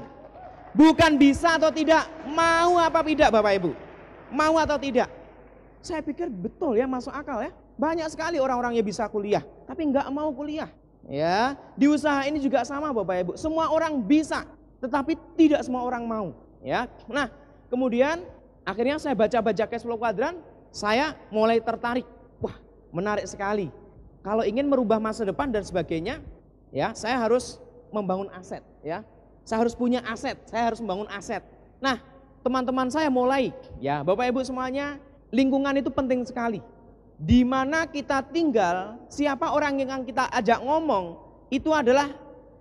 Bukan bisa atau tidak, mau apa tidak Bapak Ibu. Mau atau tidak. Saya pikir betul ya, masuk akal ya. Banyak sekali orang-orang yang bisa kuliah, tapi nggak mau kuliah. Ya, di usaha ini juga sama Bapak Ibu. Semua orang bisa, tetapi tidak semua orang mau. Ya, nah kemudian akhirnya saya baca-baca cash flow kuadran, saya mulai tertarik. Wah, menarik sekali kalau ingin merubah masa depan dan sebagainya, ya saya harus membangun aset, ya. Saya harus punya aset, saya harus membangun aset. Nah, teman-teman saya mulai, ya, Bapak Ibu semuanya, lingkungan itu penting sekali. Di mana kita tinggal, siapa orang yang kita ajak ngomong, itu adalah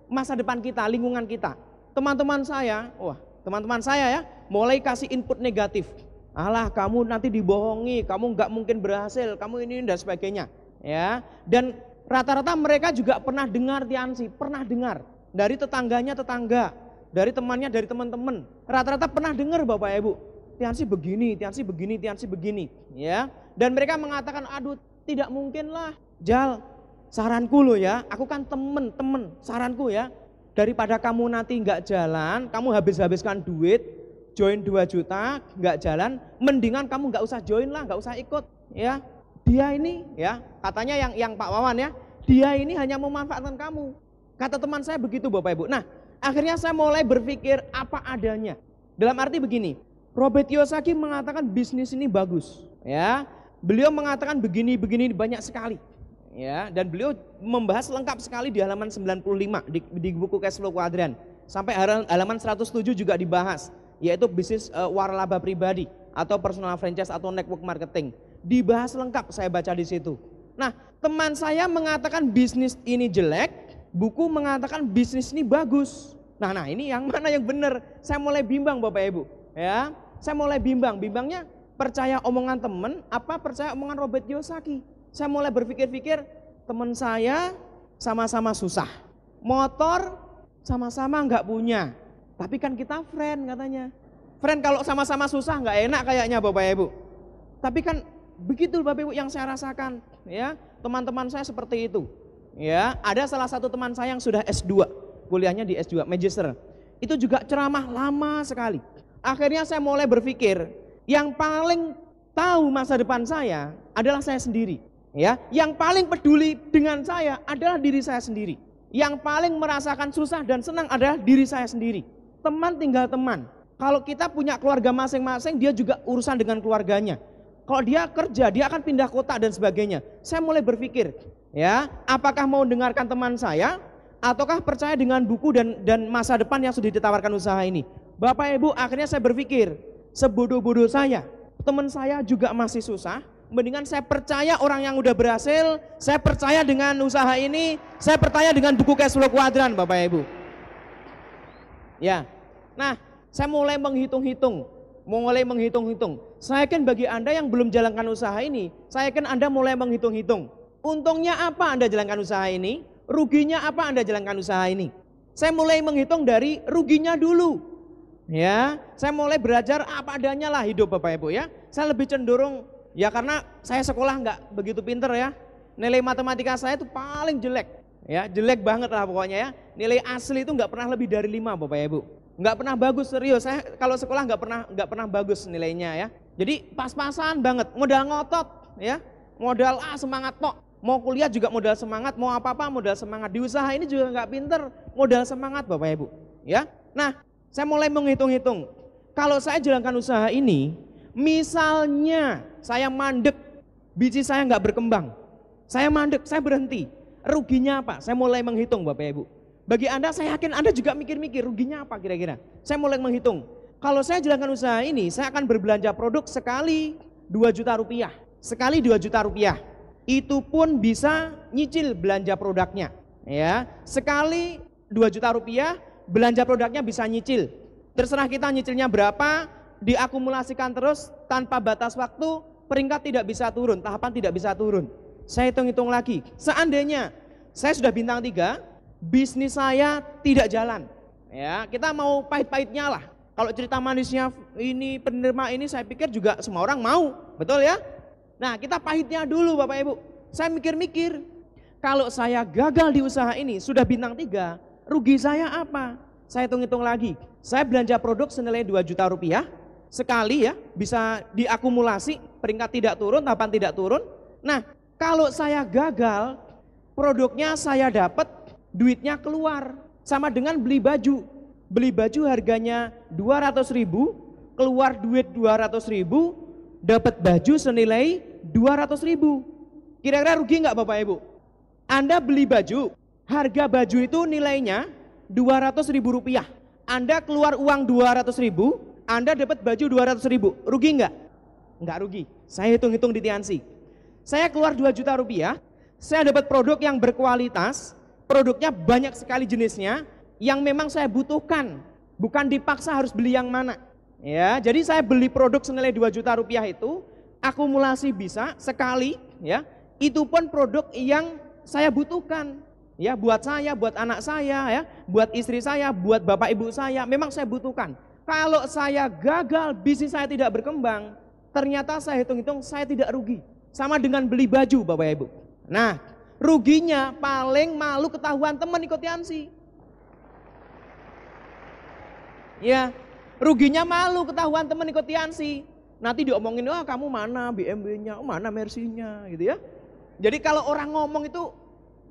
masa depan kita, lingkungan kita. Teman-teman saya, wah, teman-teman saya ya, mulai kasih input negatif. Alah, kamu nanti dibohongi, kamu nggak mungkin berhasil, kamu ini dan sebagainya ya. Dan rata-rata mereka juga pernah dengar Tiansi, pernah dengar dari tetangganya tetangga, dari temannya dari teman-teman. Rata-rata pernah dengar Bapak Ibu. Tiansi begini, Tiansi begini, Tiansi begini, ya. Dan mereka mengatakan, aduh tidak mungkin lah, Jal, saranku lo ya, aku kan temen, temen, saranku ya. Daripada kamu nanti nggak jalan, kamu habis-habiskan duit, join 2 juta, nggak jalan, mendingan kamu nggak usah join lah, nggak usah ikut, ya dia ini ya, katanya yang yang Pak Wawan ya, dia ini hanya memanfaatkan kamu. Kata teman saya begitu Bapak Ibu. Nah, akhirnya saya mulai berpikir apa adanya. Dalam arti begini, Robert Yosaki mengatakan bisnis ini bagus, ya. Beliau mengatakan begini-begini banyak sekali. Ya, dan beliau membahas lengkap sekali di halaman 95 di, di buku Cash Flow Quadrant. Sampai halaman 107 juga dibahas, yaitu bisnis uh, waralaba pribadi atau personal franchise atau network marketing. Dibahas lengkap saya baca di situ. Nah, teman saya mengatakan bisnis ini jelek, buku mengatakan bisnis ini bagus. Nah, nah ini yang [laughs] mana yang benar? Saya mulai bimbang Bapak Ibu, ya. Saya mulai bimbang, bimbangnya percaya omongan teman apa percaya omongan Robert Yosaki? Saya mulai berpikir-pikir teman saya sama-sama susah. Motor sama-sama nggak punya. Tapi kan kita friend katanya. Friend kalau sama-sama susah nggak enak kayaknya Bapak Ibu. Tapi kan Begitu Bapak Ibu yang saya rasakan, ya. Teman-teman saya seperti itu. Ya, ada salah satu teman saya yang sudah S2, kuliahnya di S2 magister. Itu juga ceramah lama sekali. Akhirnya saya mulai berpikir, yang paling tahu masa depan saya adalah saya sendiri, ya. Yang paling peduli dengan saya adalah diri saya sendiri. Yang paling merasakan susah dan senang adalah diri saya sendiri. Teman tinggal teman. Kalau kita punya keluarga masing-masing, dia juga urusan dengan keluarganya. Kalau dia kerja, dia akan pindah kota dan sebagainya. Saya mulai berpikir, ya, apakah mau dengarkan teman saya ataukah percaya dengan buku dan dan masa depan yang sudah ditawarkan usaha ini? Bapak Ibu, akhirnya saya berpikir, sebodoh-bodoh saya, teman saya juga masih susah, mendingan saya percaya orang yang udah berhasil, saya percaya dengan usaha ini, saya percaya dengan buku cash flow kuadran Bapak Ibu. Ya. Nah, saya mulai menghitung-hitung, mulai menghitung-hitung saya yakin bagi Anda yang belum jalankan usaha ini, saya yakin Anda mulai menghitung-hitung. Untungnya apa Anda jalankan usaha ini? Ruginya apa Anda jalankan usaha ini? Saya mulai menghitung dari ruginya dulu. Ya, saya mulai belajar apa adanya lah hidup Bapak Ibu ya. Saya lebih cenderung ya karena saya sekolah nggak begitu pinter ya. Nilai matematika saya itu paling jelek. Ya, jelek banget lah pokoknya ya. Nilai asli itu nggak pernah lebih dari lima Bapak Ibu. Nggak pernah bagus serius. Saya kalau sekolah nggak pernah nggak pernah bagus nilainya ya. Jadi pas-pasan banget, modal ngotot ya. Modal ah semangat tok. Mau kuliah juga modal semangat, mau apa-apa modal semangat. Di usaha ini juga nggak pinter, modal semangat Bapak Ibu. Ya, Nah, saya mulai menghitung-hitung. Kalau saya jalankan usaha ini, misalnya saya mandek, biji saya nggak berkembang. Saya mandek, saya berhenti. Ruginya apa? Saya mulai menghitung Bapak Ibu. Bagi Anda, saya yakin Anda juga mikir-mikir ruginya apa kira-kira. Saya mulai menghitung kalau saya jalankan usaha ini, saya akan berbelanja produk sekali 2 juta rupiah. Sekali 2 juta rupiah. Itu pun bisa nyicil belanja produknya. ya Sekali 2 juta rupiah, belanja produknya bisa nyicil. Terserah kita nyicilnya berapa, diakumulasikan terus tanpa batas waktu, peringkat tidak bisa turun, tahapan tidak bisa turun. Saya hitung-hitung lagi. Seandainya saya sudah bintang 3, bisnis saya tidak jalan. Ya, kita mau pahit-pahitnya lah kalau cerita manisnya ini penerima ini saya pikir juga semua orang mau, betul ya? Nah kita pahitnya dulu Bapak Ibu. Saya mikir-mikir, kalau saya gagal di usaha ini sudah bintang tiga, rugi saya apa? Saya hitung-hitung lagi. Saya belanja produk senilai 2 juta rupiah, sekali ya bisa diakumulasi peringkat tidak turun, tahapan tidak turun. Nah kalau saya gagal, produknya saya dapat, duitnya keluar. Sama dengan beli baju, beli baju harganya 200 ribu, keluar duit 200 ribu, dapat baju senilai 200 ribu. Kira-kira rugi nggak Bapak Ibu? Anda beli baju, harga baju itu nilainya 200 ribu rupiah. Anda keluar uang 200 ribu, Anda dapat baju 200 ribu. Rugi nggak? Nggak rugi. Saya hitung-hitung di Tiansi. Saya keluar 2 juta rupiah, saya dapat produk yang berkualitas, produknya banyak sekali jenisnya, yang memang saya butuhkan, bukan dipaksa harus beli yang mana. Ya, jadi saya beli produk senilai 2 juta rupiah itu akumulasi bisa sekali ya. Itu pun produk yang saya butuhkan ya buat saya, buat anak saya ya, buat istri saya, buat bapak ibu saya, memang saya butuhkan. Kalau saya gagal, bisnis saya tidak berkembang, ternyata saya hitung-hitung saya tidak rugi. Sama dengan beli baju Bapak Ibu. Nah, ruginya paling malu ketahuan teman ikut Ya, ruginya malu ketahuan temen ikut tiansi. Nanti diomongin, "Wah, oh, kamu mana BMW-nya? Oh, mana Mercy-nya?" gitu ya. Jadi kalau orang ngomong itu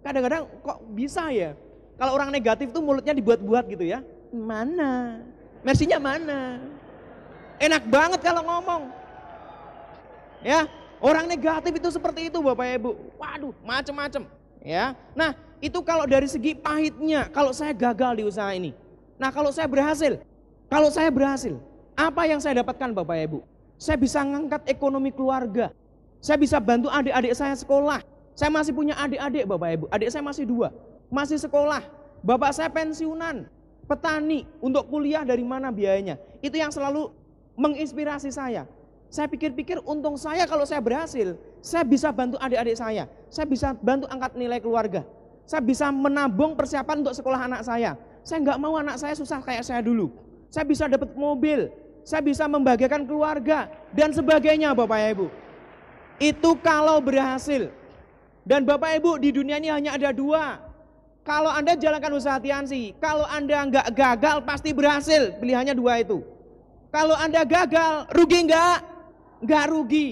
kadang-kadang kok bisa ya? Kalau orang negatif tuh mulutnya dibuat-buat gitu ya. Mana? Mersinya mana? Enak banget kalau ngomong. Ya, orang negatif itu seperti itu Bapak Ibu. Waduh, macem-macem. Ya, nah itu kalau dari segi pahitnya, kalau saya gagal di usaha ini. Nah kalau saya berhasil, kalau saya berhasil, apa yang saya dapatkan Bapak Ibu? Saya bisa ngangkat ekonomi keluarga. Saya bisa bantu adik-adik saya sekolah. Saya masih punya adik-adik Bapak Ibu. Adik saya masih dua, masih sekolah. Bapak saya pensiunan, petani. Untuk kuliah dari mana biayanya? Itu yang selalu menginspirasi saya. Saya pikir-pikir untung saya kalau saya berhasil, saya bisa bantu adik-adik saya. Saya bisa bantu angkat nilai keluarga. Saya bisa menabung persiapan untuk sekolah anak saya. Saya nggak mau anak saya susah kayak saya dulu saya bisa dapat mobil, saya bisa membahagiakan keluarga, dan sebagainya Bapak ya Ibu. Itu kalau berhasil. Dan Bapak Ibu di dunia ini hanya ada dua. Kalau Anda jalankan usaha tiansi, kalau Anda nggak gagal pasti berhasil. Pilihannya dua itu. Kalau Anda gagal, rugi nggak? Nggak rugi.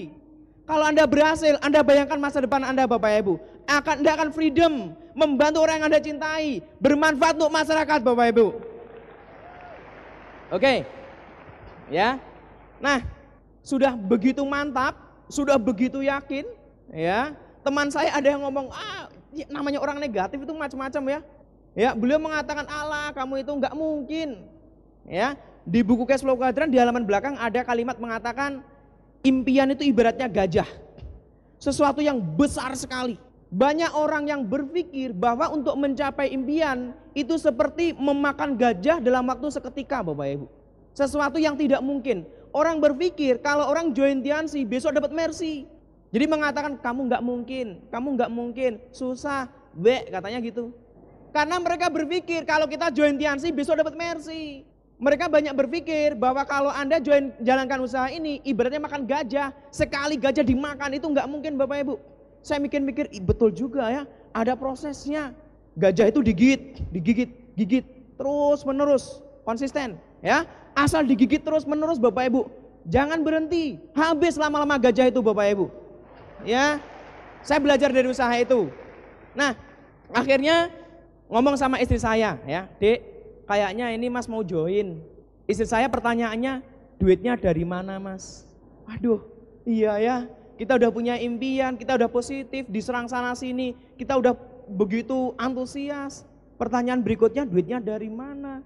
Kalau Anda berhasil, Anda bayangkan masa depan Anda Bapak ya Ibu. Akan, anda akan freedom, membantu orang yang Anda cintai, bermanfaat untuk masyarakat Bapak ya Ibu. Oke. Ya. Nah, sudah begitu mantap, sudah begitu yakin, ya. Teman saya ada yang ngomong, "Ah, ya, namanya orang negatif itu macam-macam ya." Ya, beliau mengatakan, "Allah, kamu itu enggak mungkin." Ya, di buku cash flow quadrant di halaman belakang ada kalimat mengatakan impian itu ibaratnya gajah. Sesuatu yang besar sekali. Banyak orang yang berpikir bahwa untuk mencapai impian itu seperti memakan gajah dalam waktu seketika Bapak Ibu. Sesuatu yang tidak mungkin. Orang berpikir kalau orang join Tiansi besok dapat mercy. Jadi mengatakan kamu nggak mungkin, kamu nggak mungkin, susah, be katanya gitu. Karena mereka berpikir kalau kita join Tiansi besok dapat mercy. Mereka banyak berpikir bahwa kalau Anda join jalankan usaha ini ibaratnya makan gajah, sekali gajah dimakan itu nggak mungkin Bapak Ibu. Saya mikir-mikir betul juga ya, ada prosesnya. Gajah itu digigit, digigit, gigit terus menerus, konsisten ya. Asal digigit terus menerus Bapak Ibu, jangan berhenti. Habis lama-lama gajah itu Bapak Ibu. Ya. Saya belajar dari usaha itu. Nah, akhirnya ngomong sama istri saya ya, Dek, kayaknya ini Mas mau join. Istri saya pertanyaannya, duitnya dari mana Mas? Aduh, iya ya, kita udah punya impian, kita udah positif, diserang sana sini, kita udah begitu antusias. Pertanyaan berikutnya, duitnya dari mana?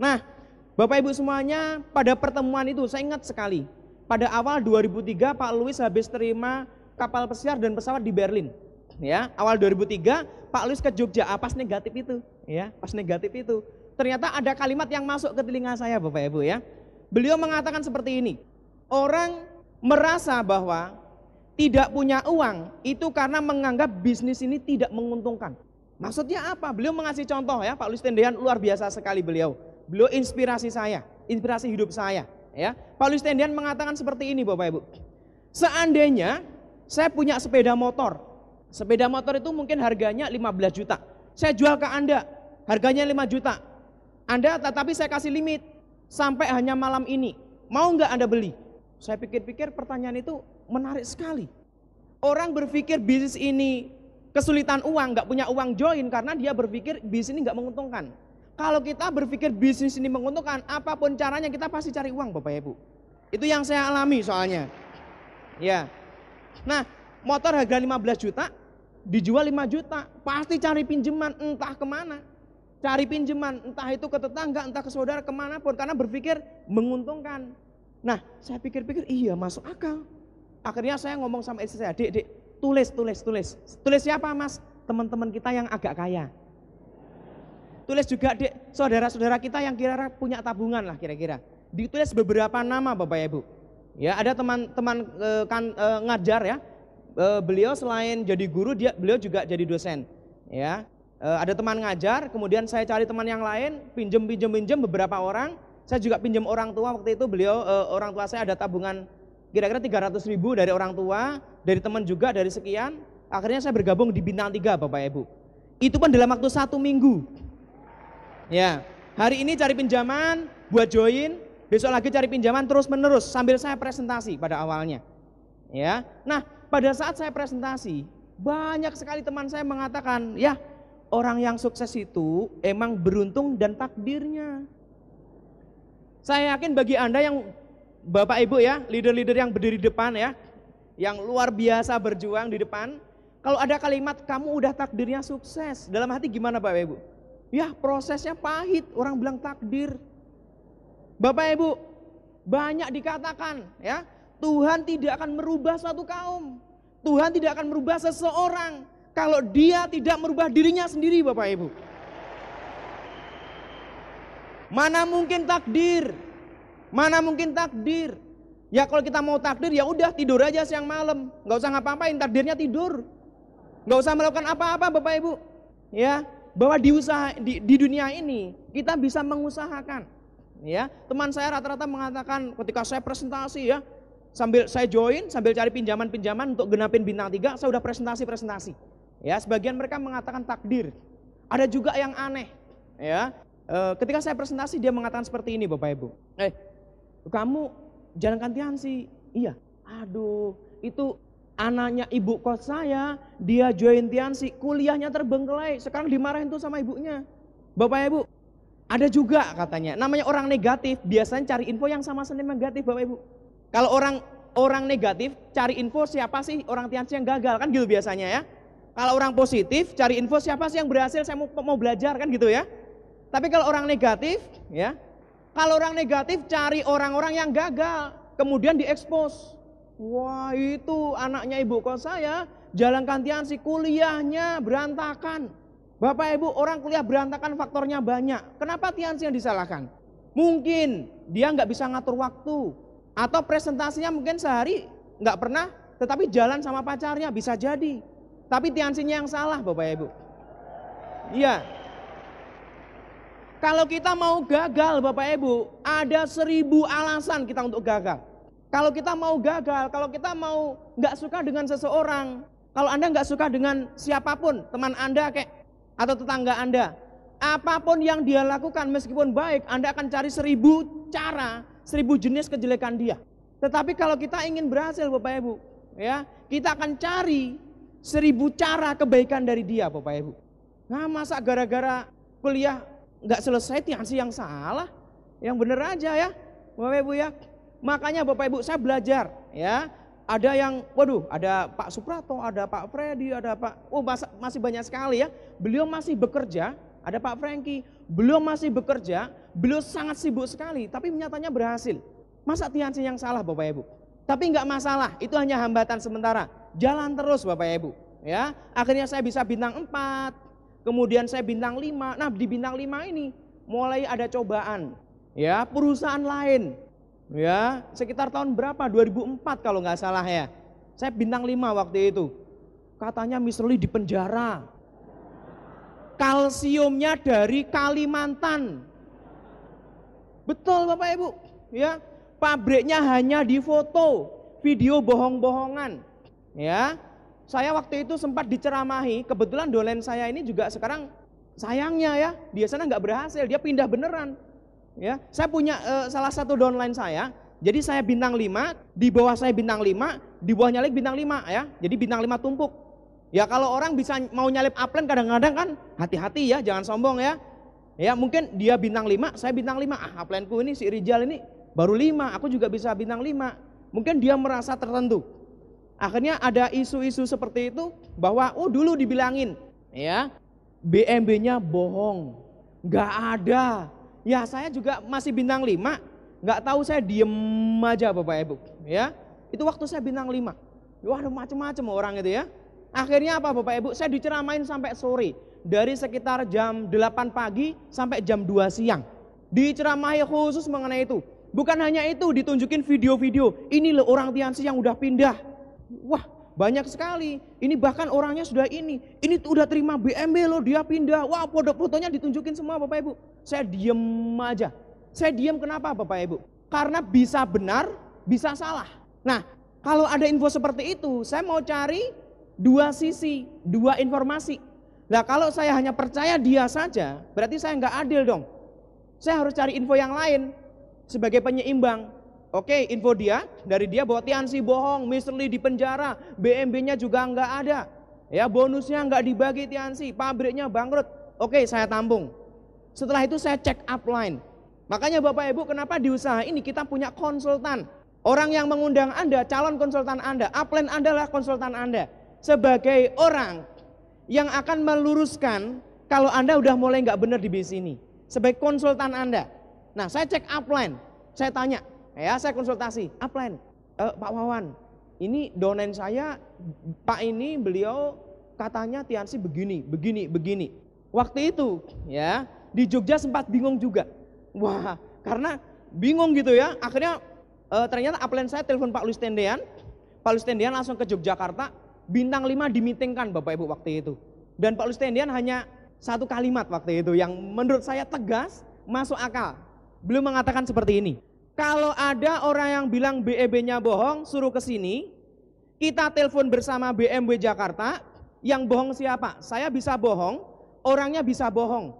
Nah, Bapak Ibu semuanya, pada pertemuan itu saya ingat sekali. Pada awal 2003 Pak Louis habis terima kapal pesiar dan pesawat di Berlin. Ya, awal 2003 Pak Louis ke Jogja, apa ah, pas negatif itu? Ya, pas negatif itu. Ternyata ada kalimat yang masuk ke telinga saya Bapak Ibu ya. Beliau mengatakan seperti ini. Orang merasa bahwa tidak punya uang itu karena menganggap bisnis ini tidak menguntungkan. Maksudnya apa? Beliau mengasih contoh ya Pak Luis Tendean luar biasa sekali beliau. Beliau inspirasi saya, inspirasi hidup saya ya. Pak Luis Tendean mengatakan seperti ini Bapak Ibu. Seandainya saya punya sepeda motor. Sepeda motor itu mungkin harganya 15 juta. Saya jual ke Anda, harganya 5 juta. Anda tetapi saya kasih limit sampai hanya malam ini. Mau nggak Anda beli? Saya pikir-pikir pertanyaan itu menarik sekali. Orang berpikir bisnis ini kesulitan uang, nggak punya uang join karena dia berpikir bisnis ini nggak menguntungkan. Kalau kita berpikir bisnis ini menguntungkan, apapun caranya kita pasti cari uang Bapak Ibu. Itu yang saya alami soalnya. Ya. Nah, motor harga 15 juta, dijual 5 juta, pasti cari pinjaman entah kemana. Cari pinjaman, entah itu ke tetangga, entah ke saudara, kemana pun. Karena berpikir menguntungkan. Nah, saya pikir-pikir, iya masuk akal. Akhirnya saya ngomong sama istri saya, dek, dek, tulis, tulis, tulis. Tulis siapa mas? Teman-teman kita yang agak kaya. Tulis juga dek, saudara-saudara kita yang kira-kira punya tabungan lah kira-kira. Ditulis beberapa nama Bapak Ibu. Ya, ada teman-teman e, kan, e, ngajar ya. E, beliau selain jadi guru, dia beliau juga jadi dosen. Ya, e, ada teman ngajar, kemudian saya cari teman yang lain, pinjem pinjem pinjem beberapa orang, saya juga pinjam orang tua waktu itu beliau eh, orang tua saya ada tabungan kira-kira 300 ribu dari orang tua, dari teman juga dari sekian. Akhirnya saya bergabung di bintang Tiga, Bapak Ibu. Itu pun dalam waktu satu minggu. Ya, hari ini cari pinjaman, buat join, besok lagi cari pinjaman terus menerus sambil saya presentasi pada awalnya. Ya, nah pada saat saya presentasi banyak sekali teman saya mengatakan, ya orang yang sukses itu emang beruntung dan takdirnya. Saya yakin bagi Anda yang Bapak Ibu ya, leader-leader yang berdiri di depan ya, yang luar biasa berjuang di depan, kalau ada kalimat kamu udah takdirnya sukses, dalam hati gimana Bapak Ibu? Ya prosesnya pahit, orang bilang takdir. Bapak Ibu, banyak dikatakan ya, Tuhan tidak akan merubah suatu kaum. Tuhan tidak akan merubah seseorang kalau dia tidak merubah dirinya sendiri Bapak Ibu. Mana mungkin takdir? Mana mungkin takdir? Ya kalau kita mau takdir ya udah tidur aja siang malam, nggak usah ngapa-ngapain, takdirnya tidur. Nggak usah melakukan apa-apa Bapak Ibu. Ya, bahwa di usaha di, di dunia ini kita bisa mengusahakan. Ya, teman saya rata-rata mengatakan ketika saya presentasi ya, sambil saya join sambil cari pinjaman-pinjaman untuk genapin bintang tiga, saya udah presentasi-presentasi. Ya, sebagian mereka mengatakan takdir. Ada juga yang aneh, ya. Eh, ketika saya presentasi dia mengatakan seperti ini Bapak Ibu. Eh, kamu jalan kantian sih. Iya. Aduh, itu anaknya ibu kos saya, dia join tiansi, kuliahnya terbengkelai, sekarang dimarahin tuh sama ibunya. Bapak Ibu, ada juga katanya, namanya orang negatif, biasanya cari info yang sama sendiri negatif Bapak Ibu. Kalau orang orang negatif cari info siapa sih orang tiansi yang gagal kan gitu biasanya ya. Kalau orang positif cari info siapa sih yang berhasil saya mau, mau belajar kan gitu ya. Tapi kalau orang negatif, ya, kalau orang negatif cari orang-orang yang gagal, kemudian diekspos. Wah itu anaknya ibu kos saya, jalan kantian si kuliahnya berantakan. Bapak ibu orang kuliah berantakan faktornya banyak. Kenapa Tiansi yang disalahkan? Mungkin dia nggak bisa ngatur waktu. Atau presentasinya mungkin sehari nggak pernah tetapi jalan sama pacarnya bisa jadi. Tapi Tiansinya yang salah Bapak Ibu. Iya, kalau kita mau gagal Bapak Ibu, ada seribu alasan kita untuk gagal. Kalau kita mau gagal, kalau kita mau nggak suka dengan seseorang, kalau Anda nggak suka dengan siapapun, teman Anda kayak atau tetangga Anda, apapun yang dia lakukan meskipun baik, Anda akan cari seribu cara, seribu jenis kejelekan dia. Tetapi kalau kita ingin berhasil Bapak Ibu, ya kita akan cari seribu cara kebaikan dari dia Bapak Ibu. Nah masa gara-gara kuliah nggak selesai tiansi yang salah, yang bener aja ya, Bapak Ibu ya. Makanya Bapak Ibu saya belajar ya. Ada yang, waduh, ada Pak Suprato, ada Pak Freddy, ada Pak, oh masih banyak sekali ya. Beliau masih bekerja, ada Pak Franky, beliau masih bekerja, beliau sangat sibuk sekali, tapi nyatanya berhasil. Masa tiansi yang salah Bapak Ibu? Tapi nggak masalah, itu hanya hambatan sementara. Jalan terus Bapak Ibu. Ya, akhirnya saya bisa bintang 4, kemudian saya bintang 5. Nah, di bintang 5 ini mulai ada cobaan. Ya, perusahaan lain. Ya, sekitar tahun berapa? 2004 kalau nggak salah ya. Saya bintang 5 waktu itu. Katanya Misruli di penjara. Kalsiumnya dari Kalimantan. Betul Bapak Ibu, ya. Pabriknya hanya di foto, video bohong-bohongan. Ya, saya waktu itu sempat diceramahi, kebetulan dolen saya ini juga sekarang sayangnya ya, dia sana nggak berhasil, dia pindah beneran. Ya, saya punya eh, salah satu downline saya, jadi saya bintang 5, di bawah saya bintang 5, di bawah nyalip bintang 5 ya. Jadi bintang 5 tumpuk. Ya kalau orang bisa mau nyalip upline kadang-kadang kan hati-hati ya, jangan sombong ya. Ya mungkin dia bintang 5, saya bintang 5. Ah upline ku ini si Rijal ini baru 5, aku juga bisa bintang 5. Mungkin dia merasa tertentu. Akhirnya ada isu-isu seperti itu bahwa oh dulu dibilangin ya BMB-nya bohong, nggak ada. Ya saya juga masih bintang 5, nggak tahu saya diem aja Bapak Ibu. Ya, itu waktu saya bintang 5. Wah macam-macam orang itu ya. Akhirnya apa Bapak Ibu? Saya diceramain sampai sore. Dari sekitar jam 8 pagi sampai jam 2 siang. Diceramahi khusus mengenai itu. Bukan hanya itu, ditunjukin video-video. Ini loh orang Tiansi yang udah pindah Wah, banyak sekali. Ini bahkan orangnya sudah ini. Ini tuh udah terima BMB loh, dia pindah. Wah, foto-fotonya ditunjukin semua Bapak Ibu. Saya diem aja. Saya diem kenapa Bapak Ibu? Karena bisa benar, bisa salah. Nah, kalau ada info seperti itu, saya mau cari dua sisi, dua informasi. Nah kalau saya hanya percaya dia saja, berarti saya nggak adil dong. Saya harus cari info yang lain sebagai penyeimbang. Oke, info dia dari dia bahwa Tiansi bohong, Mr. Lee di penjara, BMB-nya juga nggak ada. Ya, bonusnya nggak dibagi Tiansi, pabriknya bangkrut. Oke, saya tambung. Setelah itu saya cek upline. Makanya Bapak Ibu, kenapa di usaha ini kita punya konsultan? Orang yang mengundang Anda, calon konsultan Anda, upline Anda lah konsultan Anda. Sebagai orang yang akan meluruskan kalau Anda udah mulai nggak benar di bisnis ini. Sebagai konsultan Anda. Nah, saya cek upline, saya tanya, Ya, saya konsultasi. Upline, e, eh, Pak Wawan, ini donen saya, Pak ini beliau katanya Tiansi begini, begini, begini. Waktu itu ya di Jogja sempat bingung juga. Wah, karena bingung gitu ya. Akhirnya e, ternyata upline saya telepon Pak Luis Tendean. Pak Luis Tendean langsung ke Yogyakarta. Bintang 5 dimitingkan Bapak Ibu waktu itu. Dan Pak Luis Tendean hanya satu kalimat waktu itu yang menurut saya tegas, masuk akal. Belum mengatakan seperti ini. Kalau ada orang yang bilang BEB-nya bohong, suruh ke sini. Kita telepon bersama BMW Jakarta. Yang bohong siapa? Saya bisa bohong, orangnya bisa bohong.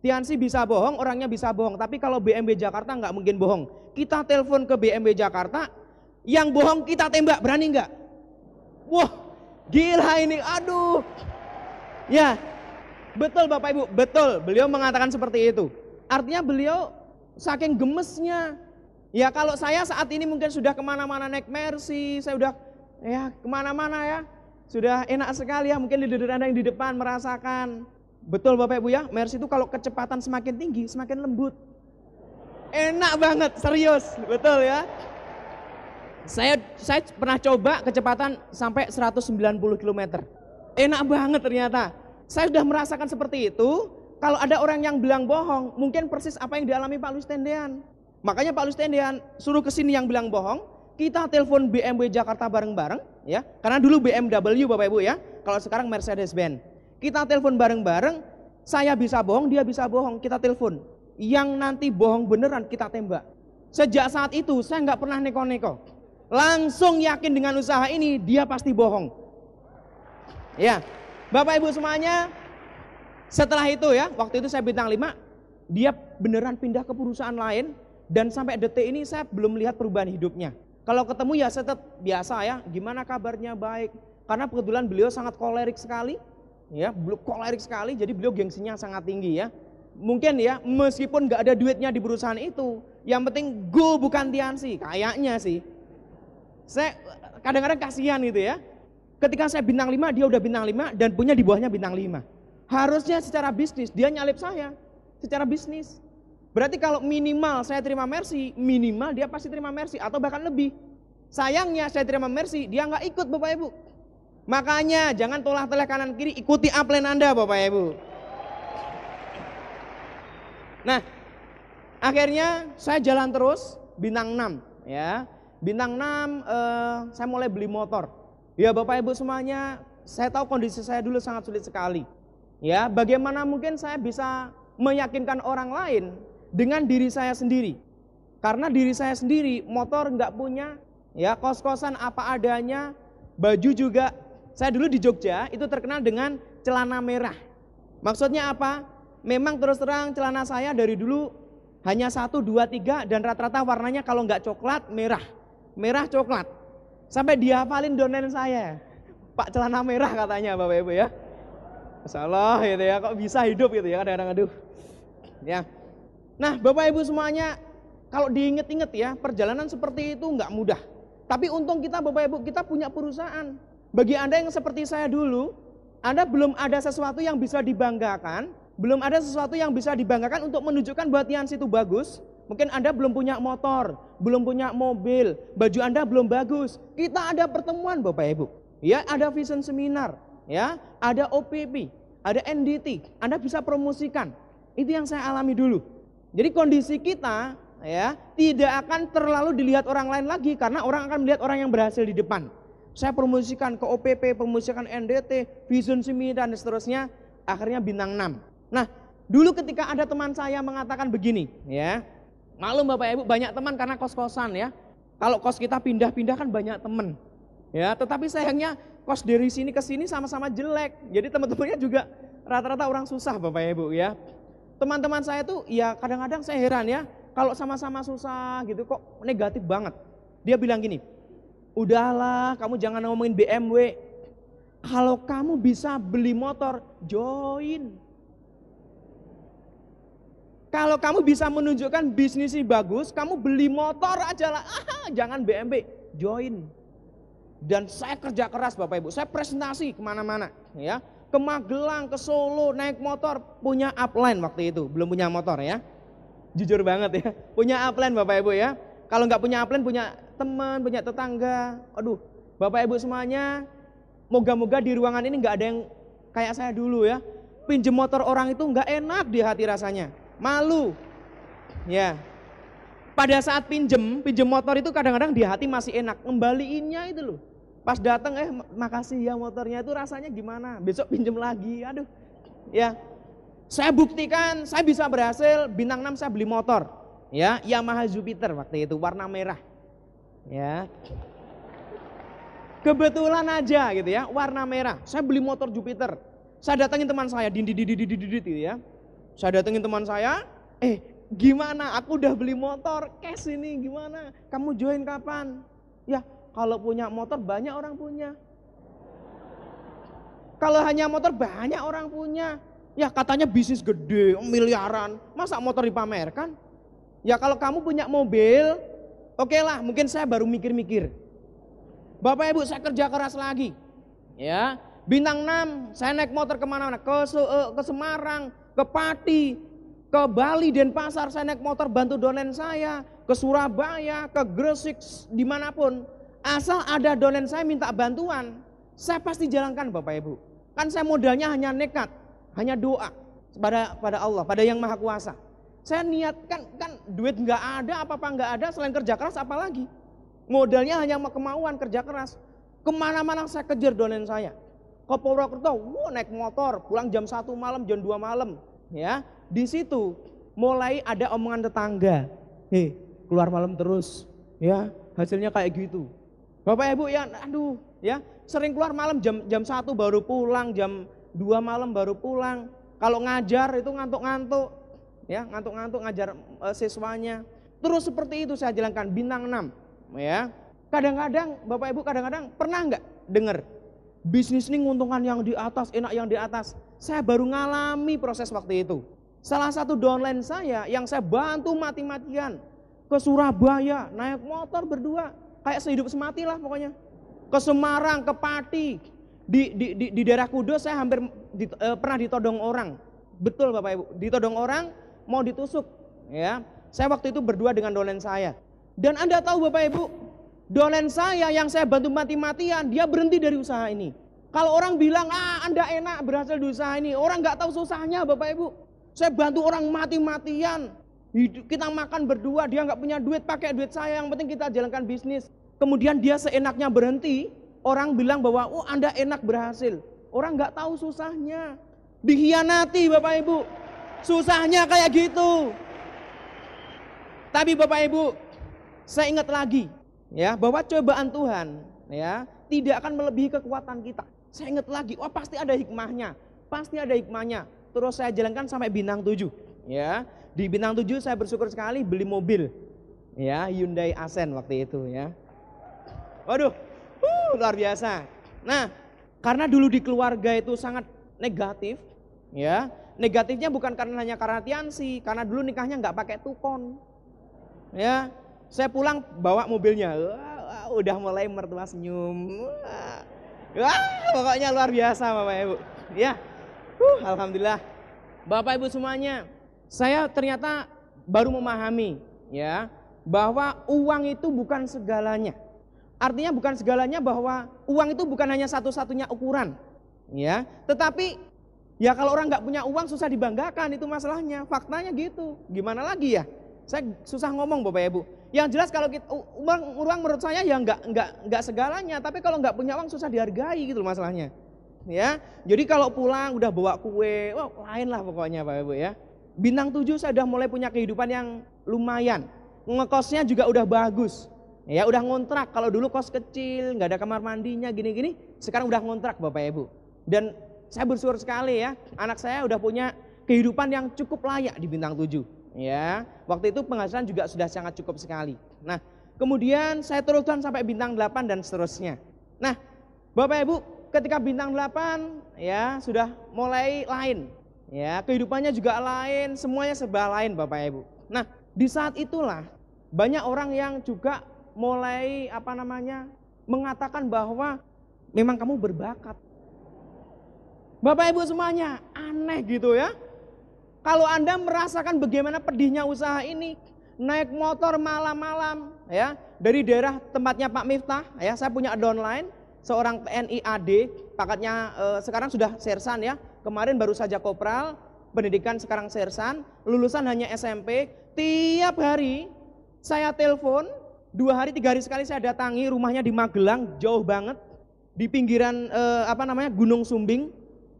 Tiansi bisa bohong, orangnya bisa bohong. Tapi kalau BMW Jakarta nggak mungkin bohong. Kita telepon ke BMW Jakarta, yang bohong kita tembak, berani nggak? Wah, gila ini, aduh. Ya, betul Bapak Ibu, betul. Beliau mengatakan seperti itu. Artinya beliau saking gemesnya, Ya kalau saya saat ini mungkin sudah kemana-mana naik Mercy, saya sudah ya kemana-mana ya. Sudah enak sekali ya, mungkin leader Anda yang di depan merasakan. Betul Bapak Ibu ya, Mercy itu kalau kecepatan semakin tinggi, semakin lembut. Enak banget, serius, betul ya. Saya saya pernah coba kecepatan sampai 190 km. Enak banget ternyata. Saya sudah merasakan seperti itu. Kalau ada orang yang bilang bohong, mungkin persis apa yang dialami Pak Luis Tendean. Makanya Pak Lustendian suruh ke sini yang bilang bohong, kita telepon BMW Jakarta bareng-bareng ya. Karena dulu BMW Bapak Ibu ya. Kalau sekarang Mercedes Benz. Kita telepon bareng-bareng, saya bisa bohong, dia bisa bohong, kita telepon. Yang nanti bohong beneran kita tembak. Sejak saat itu saya nggak pernah neko-neko. Langsung yakin dengan usaha ini dia pasti bohong. Ya. Bapak Ibu semuanya, setelah itu ya, waktu itu saya bintang 5, dia beneran pindah ke perusahaan lain, dan sampai detik ini saya belum lihat perubahan hidupnya. Kalau ketemu ya saya tetap biasa ya, gimana kabarnya baik. Karena kebetulan beliau sangat kolerik sekali. Ya, belum kolerik sekali, jadi beliau gengsinya sangat tinggi ya. Mungkin ya, meskipun nggak ada duitnya di perusahaan itu, yang penting go bukan Tiansi, kayaknya sih. Saya kadang-kadang kasihan gitu ya. Ketika saya bintang 5, dia udah bintang 5 dan punya di bawahnya bintang 5. Harusnya secara bisnis dia nyalip saya secara bisnis. Berarti kalau minimal saya terima mercy, minimal dia pasti terima mercy atau bahkan lebih. Sayangnya saya terima mercy, dia nggak ikut Bapak Ibu. Makanya jangan tolak telah kanan kiri, ikuti upline Anda Bapak Ibu. Nah, akhirnya saya jalan terus bintang 6 ya. Bintang 6 eh, saya mulai beli motor. Ya Bapak Ibu semuanya, saya tahu kondisi saya dulu sangat sulit sekali. Ya, bagaimana mungkin saya bisa meyakinkan orang lain dengan diri saya sendiri. Karena diri saya sendiri motor nggak punya, ya kos-kosan apa adanya, baju juga. Saya dulu di Jogja itu terkenal dengan celana merah. Maksudnya apa? Memang terus terang celana saya dari dulu hanya satu, dua, tiga dan rata-rata warnanya kalau nggak coklat merah, merah coklat. Sampai dihafalin donen saya, Pak celana merah katanya bapak ibu ya. Masya gitu ya, kok bisa hidup gitu ya kadang-kadang aduh. Ya, Nah, Bapak Ibu semuanya, kalau diinget-inget ya, perjalanan seperti itu nggak mudah. Tapi untung kita Bapak Ibu, kita punya perusahaan. Bagi Anda yang seperti saya dulu, Anda belum ada sesuatu yang bisa dibanggakan, belum ada sesuatu yang bisa dibanggakan untuk menunjukkan buat Yansi itu bagus. Mungkin Anda belum punya motor, belum punya mobil, baju Anda belum bagus. Kita ada pertemuan Bapak Ibu. Ya, ada vision seminar, ya, ada OPP, ada NDT. Anda bisa promosikan. Itu yang saya alami dulu. Jadi kondisi kita ya tidak akan terlalu dilihat orang lain lagi karena orang akan melihat orang yang berhasil di depan. Saya promosikan ke OPP, promosikan NDT, Vision Simi dan seterusnya, akhirnya bintang 6. Nah, dulu ketika ada teman saya mengatakan begini, ya. malu Bapak Ibu banyak teman karena kos-kosan ya. Kalau kos kita pindah-pindah kan banyak teman. Ya, tetapi sayangnya kos dari sini ke sini sama-sama jelek. Jadi teman-temannya juga rata-rata orang susah Bapak Ibu ya teman-teman saya tuh ya kadang-kadang saya heran ya, kalau sama-sama susah gitu kok negatif banget. Dia bilang gini, udahlah kamu jangan ngomongin BMW. Kalau kamu bisa beli motor, join. Kalau kamu bisa menunjukkan bisnis ini bagus, kamu beli motor aja lah. Ah, jangan BMW, join. Dan saya kerja keras Bapak Ibu, saya presentasi kemana-mana. ya ke Magelang, ke Solo, naik motor, punya upline waktu itu, belum punya motor ya. Jujur banget ya, punya upline Bapak Ibu ya. Kalau nggak punya upline, punya teman, punya tetangga. Aduh, Bapak Ibu semuanya, moga-moga di ruangan ini nggak ada yang kayak saya dulu ya. Pinjem motor orang itu nggak enak di hati rasanya, malu. Ya, pada saat pinjem, pinjem motor itu kadang-kadang di hati masih enak. Ngembaliinnya itu loh. Pas datang eh makasih ya motornya itu rasanya gimana? Besok pinjem lagi. Aduh. Ya. Saya buktikan saya bisa berhasil bintang 6 saya beli motor. Ya, Yamaha Jupiter waktu itu warna merah. Ya. Kebetulan aja gitu ya, warna merah. Saya beli motor Jupiter. Saya datengin teman saya, dindi dindi dindi dindi gitu ya. Saya datengin teman saya, eh gimana aku udah beli motor cash ini gimana kamu join kapan ya kalau punya motor banyak orang punya. Kalau hanya motor banyak orang punya. Ya katanya bisnis gede, miliaran. Masa motor dipamerkan? Ya kalau kamu punya mobil, oke okay lah mungkin saya baru mikir-mikir. Bapak Ibu saya kerja keras lagi. Ya, bintang 6, saya naik motor kemana-mana, ke, eh, ke Semarang, ke Pati, ke Bali dan pasar. saya naik motor bantu donen saya, ke Surabaya, ke Gresik, dimanapun. Asal ada donen saya minta bantuan, saya pasti jalankan Bapak Ibu. Kan saya modalnya hanya nekat, hanya doa pada pada Allah, pada Yang Maha Kuasa. Saya niatkan kan duit nggak ada, apa apa nggak ada selain kerja keras apalagi. Modalnya hanya kemauan kerja keras. Kemana-mana saya kejar donen saya. Ke Purwokerto, wow, naik motor, pulang jam 1 malam, jam 2 malam. Ya, di situ mulai ada omongan tetangga. Hei, eh, keluar malam terus. Ya, hasilnya kayak gitu. Bapak Ibu ya, aduh ya, sering keluar malam jam jam satu baru pulang, jam dua malam baru pulang. Kalau ngajar itu ngantuk-ngantuk ya, ngantuk-ngantuk ngajar e, siswanya. Terus seperti itu saya jalankan bintang 6 ya. Kadang-kadang Bapak Ibu kadang-kadang pernah nggak dengar bisnis ini nguntungan yang di atas, enak yang di atas. Saya baru ngalami proses waktu itu. Salah satu downline saya yang saya bantu mati-matian ke Surabaya naik motor berdua kayak sehidup semati lah pokoknya. Ke Semarang, ke Pati, di, di, di, di daerah Kudus saya hampir di, eh, pernah ditodong orang. Betul Bapak Ibu, ditodong orang mau ditusuk ya. Saya waktu itu berdua dengan dolen saya. Dan Anda tahu Bapak Ibu, dolen saya yang saya bantu mati-matian, dia berhenti dari usaha ini. Kalau orang bilang, ah Anda enak berhasil di usaha ini, orang nggak tahu susahnya Bapak Ibu. Saya bantu orang mati-matian, kita makan berdua, dia nggak punya duit, pakai duit saya, yang penting kita jalankan bisnis. Kemudian dia seenaknya berhenti, orang bilang bahwa oh Anda enak berhasil. Orang nggak tahu susahnya. Dihianati Bapak Ibu. Susahnya kayak gitu. Tapi Bapak Ibu, saya ingat lagi ya bahwa cobaan Tuhan ya tidak akan melebihi kekuatan kita. Saya ingat lagi, oh pasti ada hikmahnya. Pasti ada hikmahnya. Terus saya jalankan sampai bintang tujuh ya. Di bintang tujuh saya bersyukur sekali beli mobil ya Hyundai Accent waktu itu ya. Waduh, uh, luar biasa. Nah, karena dulu di keluarga itu sangat negatif, ya. Negatifnya bukan karena hanya karena Tiansi, karena dulu nikahnya nggak pakai tukon. Ya, saya pulang bawa mobilnya, wah, wah, udah mulai mertua senyum. Wah, pokoknya luar biasa Bapak Ibu. Ya, uh, Alhamdulillah. Bapak Ibu semuanya, saya ternyata baru memahami ya bahwa uang itu bukan segalanya. Artinya bukan segalanya bahwa uang itu bukan hanya satu-satunya ukuran, ya. Tetapi ya kalau orang nggak punya uang susah dibanggakan itu masalahnya. Faktanya gitu. Gimana lagi ya? Saya susah ngomong bapak ibu. Yang jelas kalau kita uang, uang menurut saya ya nggak nggak nggak segalanya. Tapi kalau nggak punya uang susah dihargai gitu masalahnya. Ya, jadi kalau pulang udah bawa kue, wah lain lah pokoknya bapak ibu ya. Bintang tujuh saya udah mulai punya kehidupan yang lumayan. Ngekosnya juga udah bagus Ya udah ngontrak, kalau dulu kos kecil, nggak ada kamar mandinya gini-gini, sekarang udah ngontrak Bapak Ibu. Dan saya bersyukur sekali ya, anak saya udah punya kehidupan yang cukup layak di bintang 7. Ya, waktu itu penghasilan juga sudah sangat cukup sekali. Nah, kemudian saya teruskan sampai bintang 8 dan seterusnya. Nah, Bapak Ibu, ketika bintang 8 ya sudah mulai lain. Ya, kehidupannya juga lain, semuanya serba lain Bapak Ibu. Nah, di saat itulah banyak orang yang juga mulai apa namanya mengatakan bahwa memang kamu berbakat. Bapak Ibu semuanya, aneh gitu ya. Kalau Anda merasakan bagaimana pedihnya usaha ini, naik motor malam-malam ya, dari daerah tempatnya Pak Miftah ya, saya punya downline seorang TNI AD, pakatnya eh, sekarang sudah sersan ya. Kemarin baru saja kopral, pendidikan sekarang sersan, lulusan hanya SMP. Tiap hari saya telepon dua hari tiga hari sekali saya datangi rumahnya di Magelang jauh banget di pinggiran eh, apa namanya Gunung Sumbing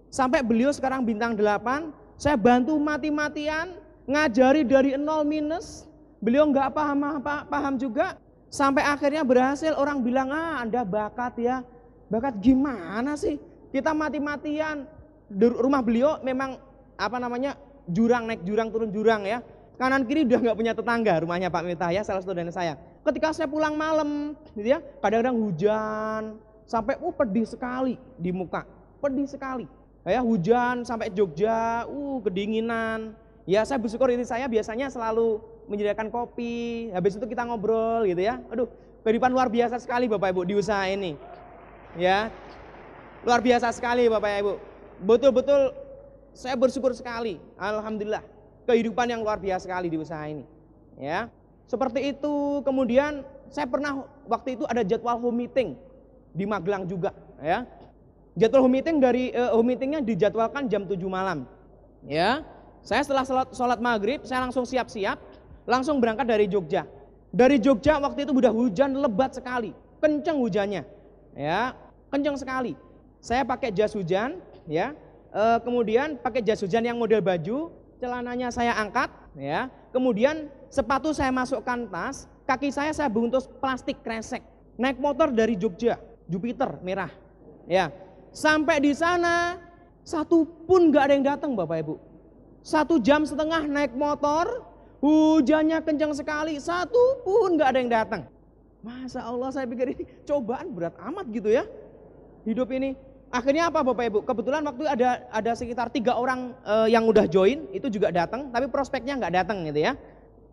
sampai beliau sekarang bintang 8 saya bantu mati-matian ngajari dari nol minus beliau nggak paham apa ah, paham juga sampai akhirnya berhasil orang bilang ah anda bakat ya bakat gimana sih kita mati-matian rumah beliau memang apa namanya jurang naik jurang turun jurang ya kanan kiri udah nggak punya tetangga rumahnya Pak Mita ya salah satu dari saya Ketika saya pulang malam, gitu ya, kadang-kadang hujan sampai uh pedih sekali di muka, pedih sekali. Ya hujan sampai Jogja, uh kedinginan. Ya saya bersyukur ini saya biasanya selalu menyediakan kopi, habis itu kita ngobrol gitu ya. Aduh, kehidupan luar biasa sekali Bapak Ibu di usaha ini. Ya. Luar biasa sekali Bapak Ibu. Betul-betul saya bersyukur sekali. Alhamdulillah. Kehidupan yang luar biasa sekali di usaha ini. Ya. Seperti itu. Kemudian saya pernah waktu itu ada jadwal home meeting di Magelang juga, ya. Jadwal home meeting dari uh, home meetingnya dijadwalkan jam 7 malam. Ya. Saya setelah sholat, sholat maghrib, saya langsung siap-siap, langsung berangkat dari Jogja. Dari Jogja waktu itu udah hujan lebat sekali, kenceng hujannya, ya, kenceng sekali. Saya pakai jas hujan, ya, e, kemudian pakai jas hujan yang model baju, celananya saya angkat, ya. Kemudian sepatu saya masukkan tas, kaki saya saya bungkus plastik kresek. Naik motor dari Jogja, Jupiter merah. Ya. Sampai di sana satu pun nggak ada yang datang Bapak Ibu. Satu jam setengah naik motor, hujannya kencang sekali, satu pun nggak ada yang datang. Masa Allah saya pikir ini cobaan berat amat gitu ya. Hidup ini akhirnya apa Bapak Ibu? Kebetulan waktu ada ada sekitar tiga orang e, yang udah join itu juga datang, tapi prospeknya nggak datang gitu ya.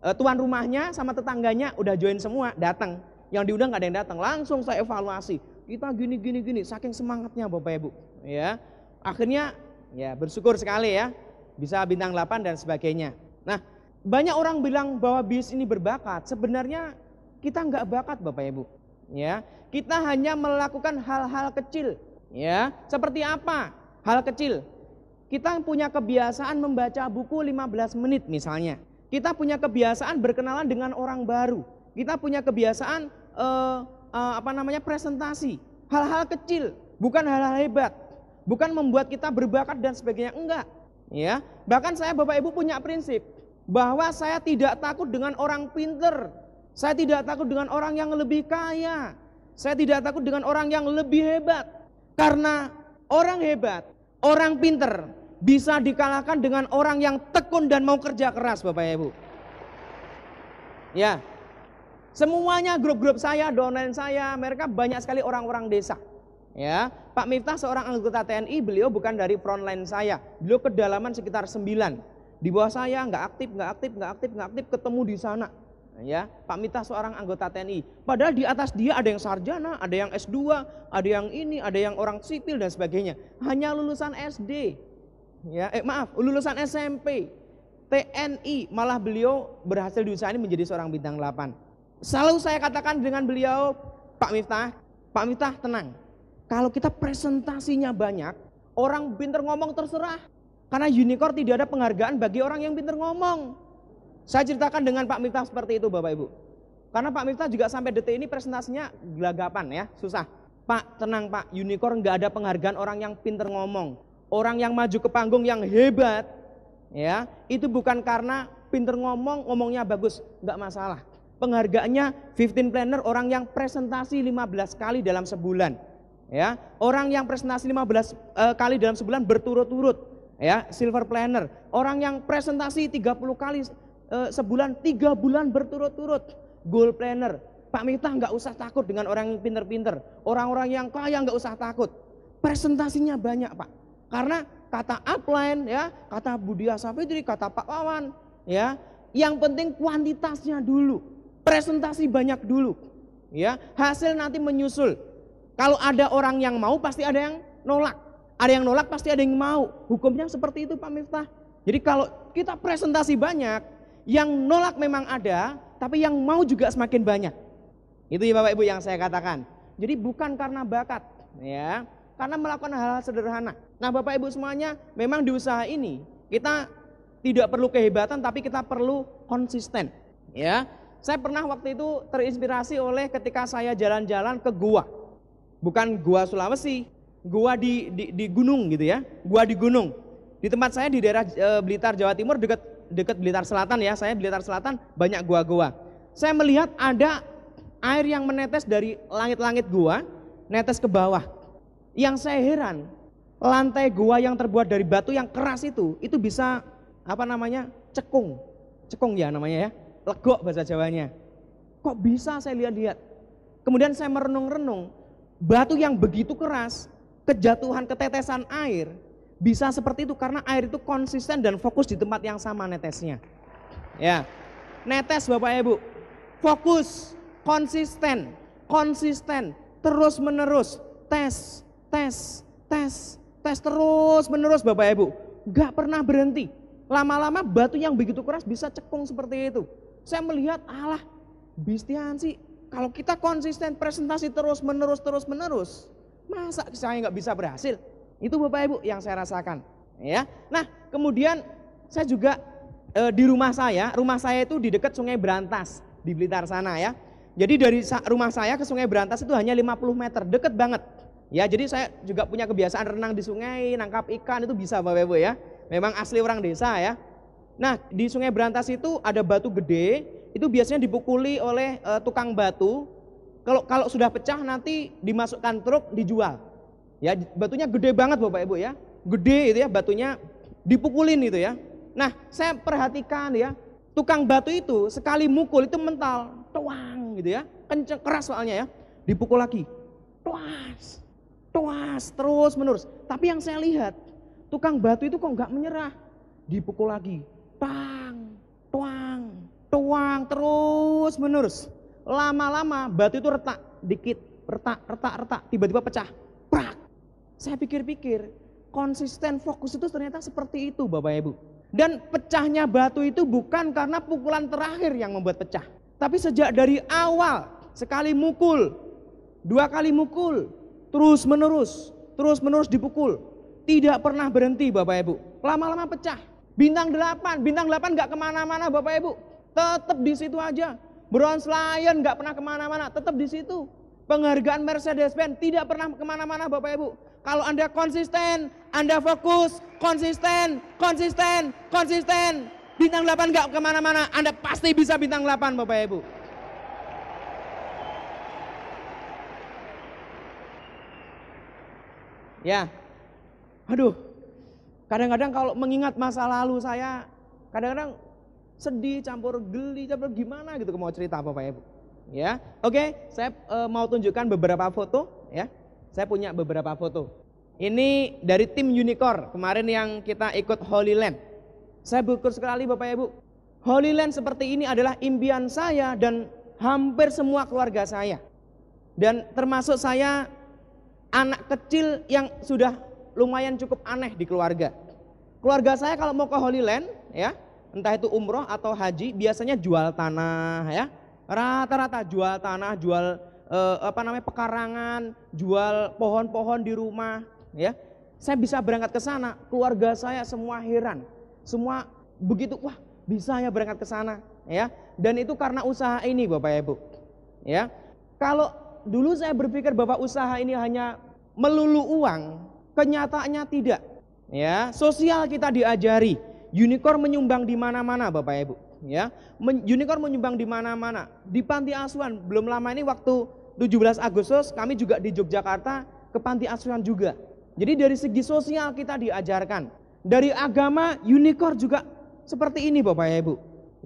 E, tuan rumahnya sama tetangganya udah join semua datang. Yang diundang nggak ada yang datang. Langsung saya evaluasi. Kita gini gini gini, saking semangatnya Bapak Ibu. Ya, akhirnya ya bersyukur sekali ya bisa bintang 8 dan sebagainya. Nah, banyak orang bilang bahwa bis ini berbakat. Sebenarnya kita nggak bakat Bapak Ibu. Ya, kita hanya melakukan hal-hal kecil Ya, seperti apa? Hal kecil. Kita punya kebiasaan membaca buku 15 menit misalnya. Kita punya kebiasaan berkenalan dengan orang baru. Kita punya kebiasaan eh, eh, apa namanya presentasi. Hal-hal kecil, bukan hal-hal hebat, bukan membuat kita berbakat dan sebagainya. Enggak. Ya, bahkan saya Bapak Ibu punya prinsip bahwa saya tidak takut dengan orang pinter, saya tidak takut dengan orang yang lebih kaya, saya tidak takut dengan orang yang lebih hebat. Karena orang hebat, orang pinter bisa dikalahkan dengan orang yang tekun dan mau kerja keras Bapak Ibu. Ya. Semuanya grup-grup saya, donen saya, mereka banyak sekali orang-orang desa. Ya, Pak Miftah seorang anggota TNI, beliau bukan dari frontline saya. Beliau kedalaman sekitar 9. Di bawah saya nggak aktif, nggak aktif, nggak aktif, nggak aktif, ketemu di sana ya Pak Mita seorang anggota TNI padahal di atas dia ada yang sarjana ada yang S2 ada yang ini ada yang orang sipil dan sebagainya hanya lulusan SD ya eh, maaf lulusan SMP TNI malah beliau berhasil di usaha ini menjadi seorang bintang 8 selalu saya katakan dengan beliau Pak Miftah Pak Miftah tenang kalau kita presentasinya banyak orang pinter ngomong terserah karena unicorn tidak ada penghargaan bagi orang yang pinter ngomong saya ceritakan dengan Pak Miftah seperti itu Bapak Ibu. Karena Pak Miftah juga sampai detik ini presentasinya gelagapan ya, susah. Pak, tenang Pak, unicorn nggak ada penghargaan orang yang pinter ngomong. Orang yang maju ke panggung yang hebat, ya itu bukan karena pinter ngomong, ngomongnya bagus, nggak masalah. Penghargaannya 15 planner orang yang presentasi 15 kali dalam sebulan. Ya, orang yang presentasi 15 uh, eh, kali dalam sebulan berturut-turut, ya, silver planner. Orang yang presentasi 30 kali uh, sebulan, tiga bulan berturut-turut. Goal planner. Pak Miftah nggak usah takut dengan orang yang pinter-pinter. Orang-orang yang kaya nggak usah takut. Presentasinya banyak Pak. Karena kata upline ya, kata sampai jadi kata Pak Wawan ya. Yang penting kuantitasnya dulu. Presentasi banyak dulu. Ya, hasil nanti menyusul. Kalau ada orang yang mau pasti ada yang nolak. Ada yang nolak pasti ada yang mau. Hukumnya seperti itu Pak Miftah. Jadi kalau kita presentasi banyak, yang nolak memang ada, tapi yang mau juga semakin banyak. Itu ya Bapak Ibu yang saya katakan. Jadi bukan karena bakat, ya, karena melakukan hal-hal sederhana. Nah, Bapak Ibu semuanya, memang di usaha ini kita tidak perlu kehebatan tapi kita perlu konsisten, ya. Saya pernah waktu itu terinspirasi oleh ketika saya jalan-jalan ke gua. Bukan gua Sulawesi, gua di, di di gunung gitu ya. Gua di gunung. Di tempat saya di daerah e, Blitar Jawa Timur dekat dekat Blitar Selatan ya, saya Blitar Selatan banyak gua-gua. Saya melihat ada air yang menetes dari langit-langit gua, netes ke bawah. Yang saya heran, lantai gua yang terbuat dari batu yang keras itu, itu bisa apa namanya? cekung. Cekung ya namanya ya. Legok bahasa Jawanya. Kok bisa saya lihat-lihat? Kemudian saya merenung-renung, batu yang begitu keras, kejatuhan ketetesan air, bisa seperti itu karena air itu konsisten dan fokus di tempat yang sama netesnya. Ya. Netes Bapak Ibu. Fokus, konsisten, konsisten, terus menerus, tes, tes, tes, tes terus menerus Bapak Ibu. Gak pernah berhenti. Lama-lama batu yang begitu keras bisa cekung seperti itu. Saya melihat Allah Bistian sih kalau kita konsisten presentasi terus menerus terus menerus masa saya nggak bisa berhasil itu Bapak Ibu yang saya rasakan, ya. Nah, kemudian saya juga e, di rumah saya, rumah saya itu di dekat Sungai Berantas di Blitar sana ya. Jadi dari rumah saya ke Sungai Berantas itu hanya 50 meter, deket banget. Ya, jadi saya juga punya kebiasaan renang di sungai, nangkap ikan itu bisa Bapak Ibu ya. Memang asli orang desa ya. Nah, di Sungai Berantas itu ada batu gede, itu biasanya dipukuli oleh e, tukang batu. Kalau kalau sudah pecah nanti dimasukkan truk dijual. Ya, batunya gede banget Bapak Ibu ya. Gede itu ya batunya dipukulin itu ya. Nah, saya perhatikan ya, tukang batu itu sekali mukul itu mental, tuang gitu ya. Kenceng keras soalnya ya. Dipukul lagi. Tuas. Tuas terus menerus. Tapi yang saya lihat, tukang batu itu kok nggak menyerah. Dipukul lagi. Tang, tuang, tuang terus menerus. Lama-lama batu itu retak dikit, retak, retak, retak, tiba-tiba pecah saya pikir-pikir, konsisten fokus itu ternyata seperti itu Bapak Ibu. Dan pecahnya batu itu bukan karena pukulan terakhir yang membuat pecah. Tapi sejak dari awal, sekali mukul, dua kali mukul, terus menerus, terus menerus dipukul. Tidak pernah berhenti Bapak Ibu. Lama-lama pecah. Bintang delapan, bintang delapan nggak kemana-mana Bapak Ibu. Tetap di situ aja. Bronze Lion nggak pernah kemana-mana, tetap di situ. Penghargaan Mercedes-Benz tidak pernah kemana-mana Bapak Ibu. Kalau Anda konsisten, Anda fokus, konsisten, konsisten, konsisten. Bintang 8 nggak kemana-mana, Anda pasti bisa bintang 8 Bapak Ibu. Ya, aduh, kadang-kadang kalau mengingat masa lalu saya, kadang-kadang sedih, campur geli, campur gimana gitu mau cerita Bapak Ibu ya. Oke, saya e, mau tunjukkan beberapa foto ya. Saya punya beberapa foto. Ini dari tim Unicorn kemarin yang kita ikut Holy Land. Saya bersyukur sekali Bapak Ibu. Holy Land seperti ini adalah impian saya dan hampir semua keluarga saya. Dan termasuk saya anak kecil yang sudah lumayan cukup aneh di keluarga. Keluarga saya kalau mau ke Holy Land ya, entah itu umroh atau haji biasanya jual tanah ya Rata-rata jual tanah, jual eh, apa namanya pekarangan, jual pohon-pohon di rumah, ya. Saya bisa berangkat ke sana, keluarga saya semua heran. Semua begitu, wah, bisa ya berangkat ke sana, ya. Dan itu karena usaha ini, Bapak Ibu. Ya. Kalau dulu saya berpikir bahwa usaha ini hanya melulu uang, kenyataannya tidak. Ya, sosial kita diajari. Unicorn menyumbang di mana-mana, Bapak Ibu ya. Unicorn menyumbang di mana-mana. Di panti asuhan belum lama ini waktu 17 Agustus kami juga di Yogyakarta ke panti asuhan juga. Jadi dari segi sosial kita diajarkan. Dari agama unicorn juga seperti ini Bapak Ibu.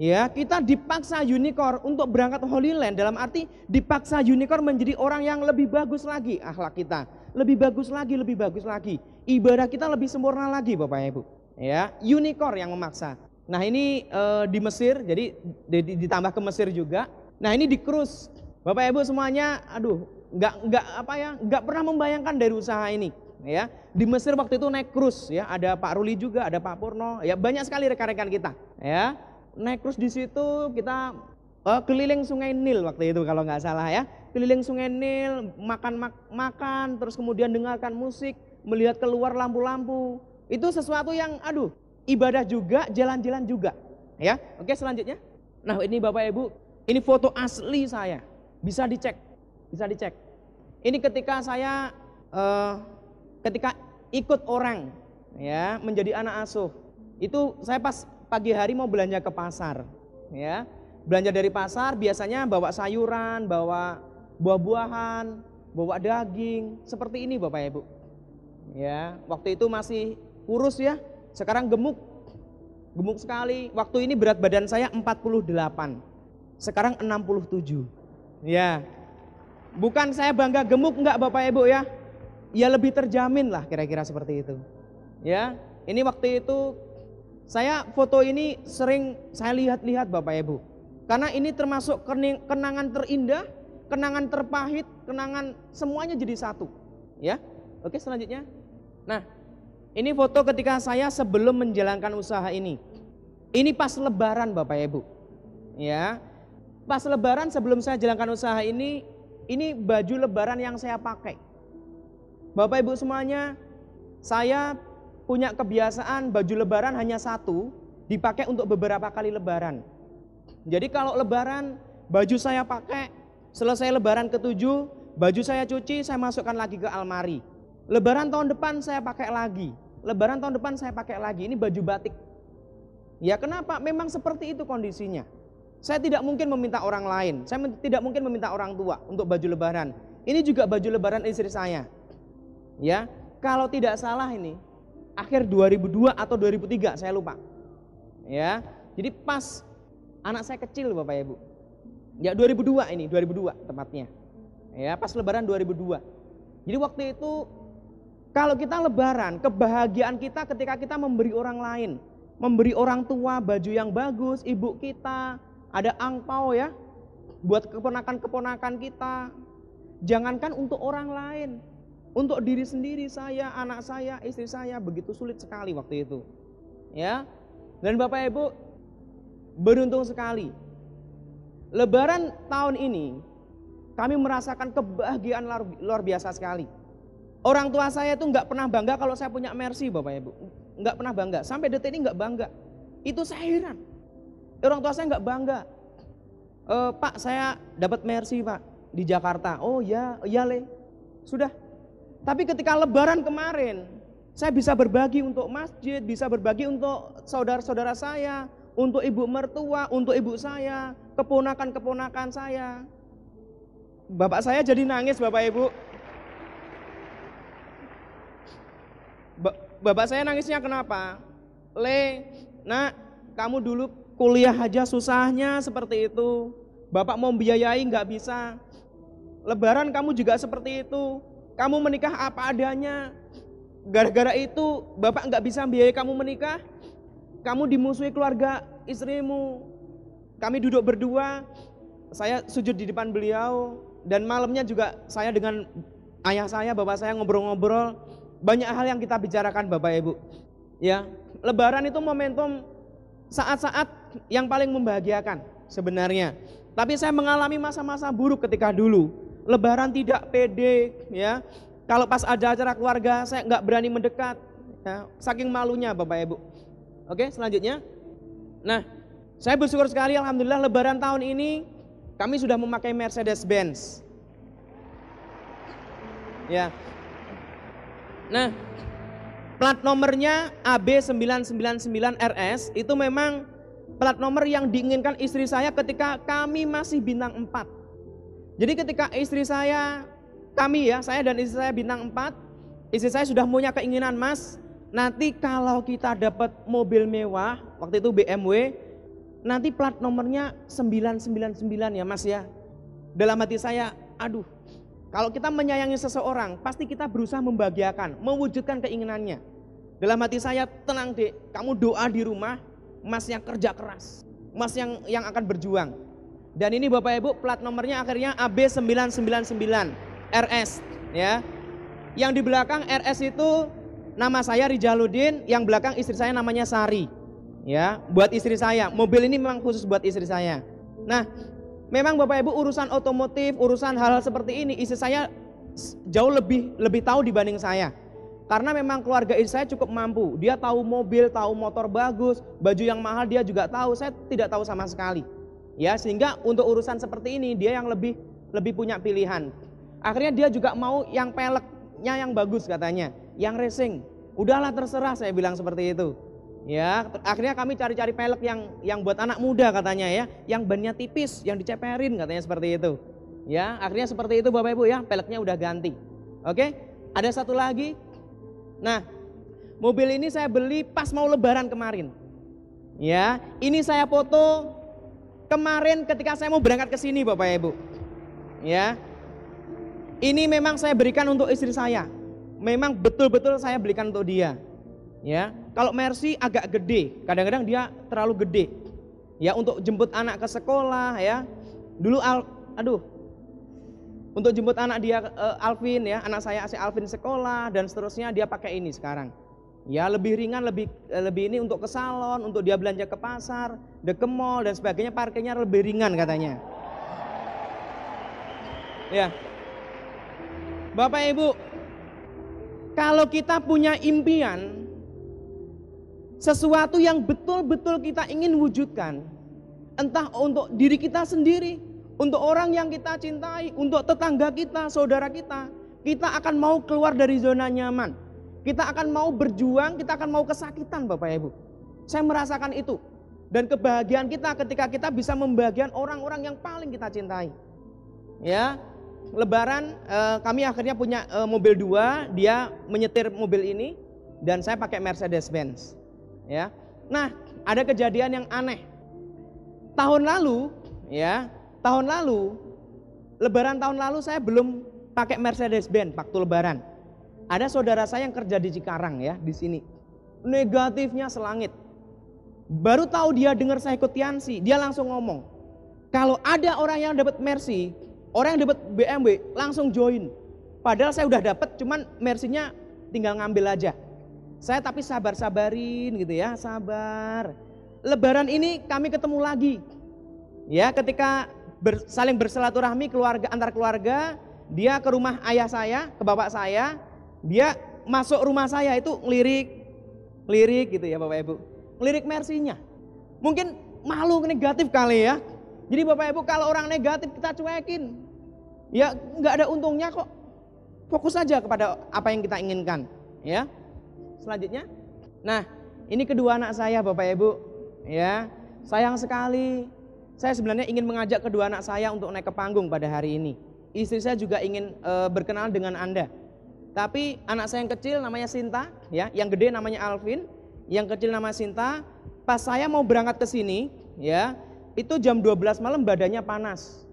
Ya, kita dipaksa unicorn untuk berangkat Holy Land dalam arti dipaksa unicorn menjadi orang yang lebih bagus lagi akhlak kita, lebih bagus lagi, lebih bagus lagi. Ibadah kita lebih sempurna lagi Bapak Ibu. Ya, unicorn yang memaksa. Nah ini e, di Mesir, jadi di, di, ditambah ke Mesir juga. Nah ini di Krus, Bapak Ibu semuanya, aduh, nggak nggak apa ya, nggak pernah membayangkan dari usaha ini. Ya di Mesir waktu itu naik Krus, ya ada Pak Ruli juga, ada Pak Purno, ya banyak sekali rekan-rekan kita. Ya naik Krus di situ kita uh, keliling Sungai Nil waktu itu kalau nggak salah ya keliling Sungai Nil makan mak makan terus kemudian dengarkan musik melihat keluar lampu-lampu itu sesuatu yang aduh ibadah juga, jalan-jalan juga. Ya, oke selanjutnya. Nah ini Bapak Ibu, ini foto asli saya, bisa dicek, bisa dicek. Ini ketika saya, uh, ketika ikut orang, ya menjadi anak asuh. Itu saya pas pagi hari mau belanja ke pasar, ya belanja dari pasar biasanya bawa sayuran, bawa buah-buahan, bawa daging, seperti ini Bapak Ibu. Ya, waktu itu masih kurus ya, sekarang gemuk. Gemuk sekali. Waktu ini berat badan saya 48. Sekarang 67. Ya. Bukan saya bangga gemuk enggak Bapak Ibu ya. Ya lebih terjamin lah kira-kira seperti itu. Ya. Ini waktu itu saya foto ini sering saya lihat-lihat Bapak Ibu. Karena ini termasuk kenangan terindah, kenangan terpahit, kenangan semuanya jadi satu. Ya. Oke, selanjutnya. Nah, ini foto ketika saya sebelum menjalankan usaha ini. Ini pas lebaran Bapak Ibu. Ya. Pas lebaran sebelum saya jalankan usaha ini, ini baju lebaran yang saya pakai. Bapak Ibu semuanya, saya punya kebiasaan baju lebaran hanya satu, dipakai untuk beberapa kali lebaran. Jadi kalau lebaran, baju saya pakai, selesai lebaran ketujuh, baju saya cuci, saya masukkan lagi ke almari. Lebaran tahun depan saya pakai lagi. Lebaran tahun depan saya pakai lagi. Ini baju batik. Ya kenapa? Memang seperti itu kondisinya. Saya tidak mungkin meminta orang lain. Saya tidak mungkin meminta orang tua untuk baju lebaran. Ini juga baju lebaran istri saya. Ya, kalau tidak salah ini akhir 2002 atau 2003 saya lupa. Ya. Jadi pas anak saya kecil Bapak Ibu. Ya 2002 ini, 2002 tepatnya. Ya, pas lebaran 2002. Jadi waktu itu kalau kita lebaran, kebahagiaan kita ketika kita memberi orang lain. Memberi orang tua baju yang bagus, ibu kita, ada angpao ya. Buat keponakan-keponakan kita. Jangankan untuk orang lain. Untuk diri sendiri saya, anak saya, istri saya begitu sulit sekali waktu itu. Ya. Dan Bapak Ibu beruntung sekali. Lebaran tahun ini kami merasakan kebahagiaan luar biasa sekali Orang tua saya tuh nggak pernah bangga kalau saya punya mercy Bapak Ibu. Nggak pernah bangga. Sampai detik ini nggak bangga. Itu saya heran. Orang tua saya nggak bangga. E, pak saya dapat mercy pak di Jakarta. Oh ya, ya le. Sudah. Tapi ketika lebaran kemarin, saya bisa berbagi untuk masjid, bisa berbagi untuk saudara-saudara saya, untuk ibu mertua, untuk ibu saya, keponakan-keponakan saya. Bapak saya jadi nangis Bapak Ibu. bapak saya nangisnya kenapa? Le, nak, kamu dulu kuliah aja susahnya seperti itu. Bapak mau biayai nggak bisa. Lebaran kamu juga seperti itu. Kamu menikah apa adanya. Gara-gara itu bapak nggak bisa biayai kamu menikah. Kamu dimusuhi keluarga istrimu. Kami duduk berdua. Saya sujud di depan beliau dan malamnya juga saya dengan ayah saya, bapak saya ngobrol-ngobrol banyak hal yang kita bicarakan Bapak Ibu. Ya, lebaran itu momentum saat-saat yang paling membahagiakan sebenarnya. Tapi saya mengalami masa-masa buruk ketika dulu. Lebaran tidak pede, ya. Kalau pas ada acara keluarga, saya nggak berani mendekat. Ya. Saking malunya Bapak Ibu. Oke, selanjutnya. Nah, saya bersyukur sekali Alhamdulillah lebaran tahun ini kami sudah memakai Mercedes Benz. Ya, Nah, plat nomornya AB999RS itu memang plat nomor yang diinginkan istri saya ketika kami masih bintang 4. Jadi ketika istri saya, kami ya, saya dan istri saya bintang 4, istri saya sudah punya keinginan, Mas, nanti kalau kita dapat mobil mewah, waktu itu BMW, nanti plat nomornya 999 ya, Mas ya. Dalam hati saya, aduh, kalau kita menyayangi seseorang, pasti kita berusaha membahagiakan, mewujudkan keinginannya. Dalam hati saya, tenang dek, kamu doa di rumah, mas yang kerja keras, mas yang yang akan berjuang. Dan ini Bapak Ibu, plat nomornya akhirnya AB999 RS ya. Yang di belakang RS itu nama saya Rijaludin, yang belakang istri saya namanya Sari. Ya, buat istri saya. Mobil ini memang khusus buat istri saya. Nah, Memang Bapak Ibu urusan otomotif, urusan hal-hal seperti ini istri saya jauh lebih lebih tahu dibanding saya. Karena memang keluarga istri saya cukup mampu. Dia tahu mobil, tahu motor bagus, baju yang mahal dia juga tahu. Saya tidak tahu sama sekali. Ya, sehingga untuk urusan seperti ini dia yang lebih lebih punya pilihan. Akhirnya dia juga mau yang peleknya yang bagus katanya, yang racing. Udahlah terserah saya bilang seperti itu. Ya, akhirnya kami cari-cari pelek yang yang buat anak muda katanya ya, yang bannya tipis, yang diceperin katanya seperti itu. Ya, akhirnya seperti itu Bapak Ibu ya, peleknya udah ganti. Oke? Ada satu lagi. Nah, mobil ini saya beli pas mau lebaran kemarin. Ya, ini saya foto kemarin ketika saya mau berangkat ke sini Bapak Ibu. Ya. Ini memang saya berikan untuk istri saya. Memang betul-betul saya belikan untuk dia. Ya. Kalau Mercy agak gede, kadang-kadang dia terlalu gede. Ya untuk jemput anak ke sekolah ya. Dulu Al, aduh. Untuk jemput anak dia uh, Alvin ya, anak saya si Alvin sekolah dan seterusnya dia pakai ini sekarang. Ya lebih ringan, lebih eh, lebih ini untuk ke salon, untuk dia belanja ke pasar, ke mall dan sebagainya, parkirnya lebih ringan katanya. Ya. Bapak Ibu, kalau kita punya impian, sesuatu yang betul-betul kita ingin wujudkan. Entah untuk diri kita sendiri, untuk orang yang kita cintai, untuk tetangga kita, saudara kita. Kita akan mau keluar dari zona nyaman. Kita akan mau berjuang, kita akan mau kesakitan Bapak Ibu. Saya merasakan itu. Dan kebahagiaan kita ketika kita bisa membahagiakan orang-orang yang paling kita cintai. Ya, Lebaran eh, kami akhirnya punya eh, mobil dua, dia menyetir mobil ini dan saya pakai Mercedes Benz ya. Nah, ada kejadian yang aneh. Tahun lalu, ya, tahun lalu lebaran tahun lalu saya belum pakai Mercedes Benz waktu lebaran. Ada saudara saya yang kerja di Cikarang ya, di sini. Negatifnya selangit. Baru tahu dia dengar saya ikut Tiansi, dia langsung ngomong. Kalau ada orang yang dapat Mercy, orang yang dapat BMW langsung join. Padahal saya udah dapat, cuman Mercy-nya tinggal ngambil aja. Saya tapi sabar-sabarin gitu ya, sabar. Lebaran ini kami ketemu lagi. Ya, ketika ber, saling bersilaturahmi keluarga antar keluarga, dia ke rumah ayah saya, ke bapak saya, dia masuk rumah saya itu ngelirik lirik gitu ya Bapak Ibu. Lirik mersinya. Mungkin malu negatif kali ya. Jadi Bapak Ibu kalau orang negatif kita cuekin. Ya nggak ada untungnya kok. Fokus saja kepada apa yang kita inginkan, ya selanjutnya. Nah, ini kedua anak saya Bapak Ibu. Ya, sayang sekali. Saya sebenarnya ingin mengajak kedua anak saya untuk naik ke panggung pada hari ini. Istri saya juga ingin e, berkenalan dengan Anda. Tapi anak saya yang kecil namanya Sinta, ya, yang gede namanya Alvin, yang kecil namanya Sinta. Pas saya mau berangkat ke sini, ya, itu jam 12 malam badannya panas.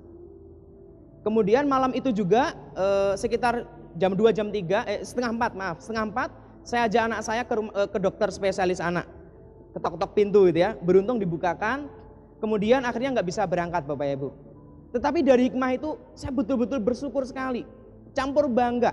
Kemudian malam itu juga e, sekitar jam 2 jam 3 eh setengah 4 maaf, setengah 4 saya ajak anak saya ke, eh, ke dokter spesialis anak. Ketok-ketok pintu gitu ya. Beruntung dibukakan. Kemudian akhirnya nggak bisa berangkat Bapak Ibu. Tetapi dari hikmah itu saya betul-betul bersyukur sekali. Campur bangga.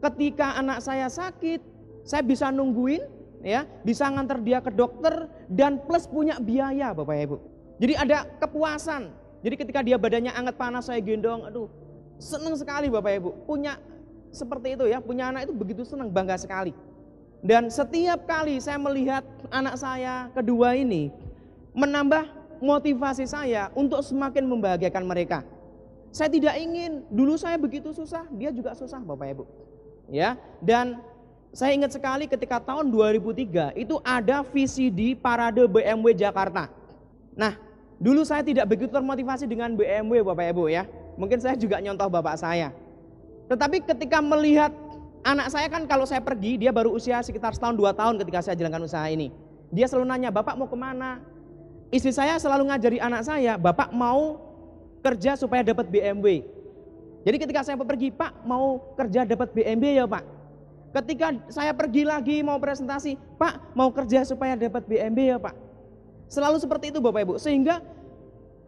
Ketika anak saya sakit, saya bisa nungguin ya, bisa nganter dia ke dokter dan plus punya biaya Bapak Ibu. Jadi ada kepuasan. Jadi ketika dia badannya anget panas saya gendong, aduh seneng sekali Bapak Ibu. Punya seperti itu ya, punya anak itu begitu senang, bangga sekali. Dan setiap kali saya melihat anak saya kedua ini menambah motivasi saya untuk semakin membahagiakan mereka. Saya tidak ingin dulu saya begitu susah, dia juga susah Bapak Ibu. Ya, dan saya ingat sekali ketika tahun 2003 itu ada visi di parade BMW Jakarta. Nah, dulu saya tidak begitu termotivasi dengan BMW Bapak Ibu ya. Mungkin saya juga nyontoh bapak saya. Tetapi ketika melihat anak saya kan kalau saya pergi, dia baru usia sekitar setahun dua tahun ketika saya jalankan usaha ini. Dia selalu nanya, Bapak mau kemana? Istri saya selalu ngajari anak saya, Bapak mau kerja supaya dapat BMW. Jadi ketika saya pergi, Pak mau kerja dapat BMW ya Pak. Ketika saya pergi lagi mau presentasi, Pak mau kerja supaya dapat BMW ya Pak. Selalu seperti itu Bapak Ibu. Sehingga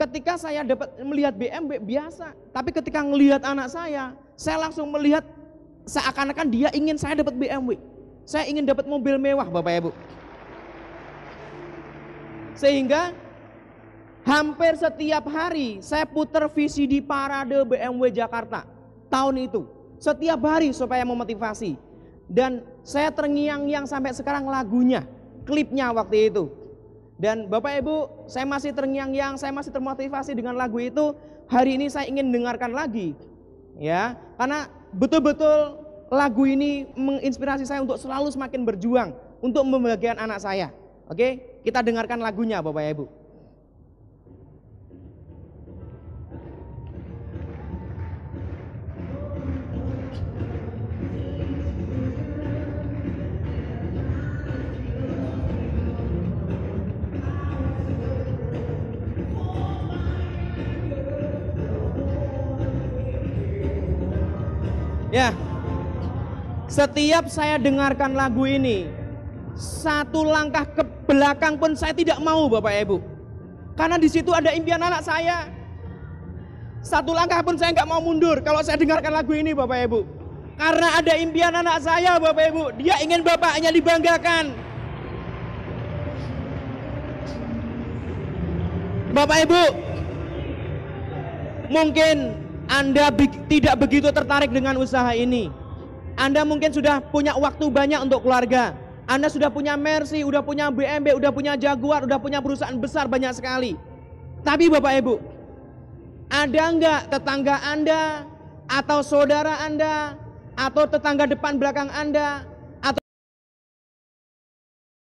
ketika saya dapat melihat BMW biasa, tapi ketika melihat anak saya, saya langsung melihat seakan-akan dia ingin saya dapat BMW. Saya ingin dapat mobil mewah, Bapak Ibu. Sehingga hampir setiap hari saya putar visi di parade BMW Jakarta tahun itu. Setiap hari supaya memotivasi. Dan saya terngiang-ngiang sampai sekarang lagunya, klipnya waktu itu. Dan Bapak Ibu, saya masih terngiang-ngiang, saya masih termotivasi dengan lagu itu. Hari ini saya ingin dengarkan lagi. Ya, karena betul-betul lagu ini menginspirasi saya untuk selalu semakin berjuang untuk membagikan anak saya. Oke, kita dengarkan lagunya Bapak Ibu. Ya. Setiap saya dengarkan lagu ini, satu langkah ke belakang pun saya tidak mau Bapak Ibu. Karena di situ ada impian anak saya. Satu langkah pun saya nggak mau mundur kalau saya dengarkan lagu ini Bapak Ibu. Karena ada impian anak saya Bapak Ibu, dia ingin bapaknya dibanggakan. Bapak Ibu, mungkin anda be tidak begitu tertarik dengan usaha ini. Anda mungkin sudah punya waktu banyak untuk keluarga. Anda sudah punya Mercy, sudah punya BMW, sudah punya Jaguar, sudah punya perusahaan besar banyak sekali. Tapi Bapak Ibu, ada nggak tetangga Anda atau saudara Anda atau tetangga depan belakang Anda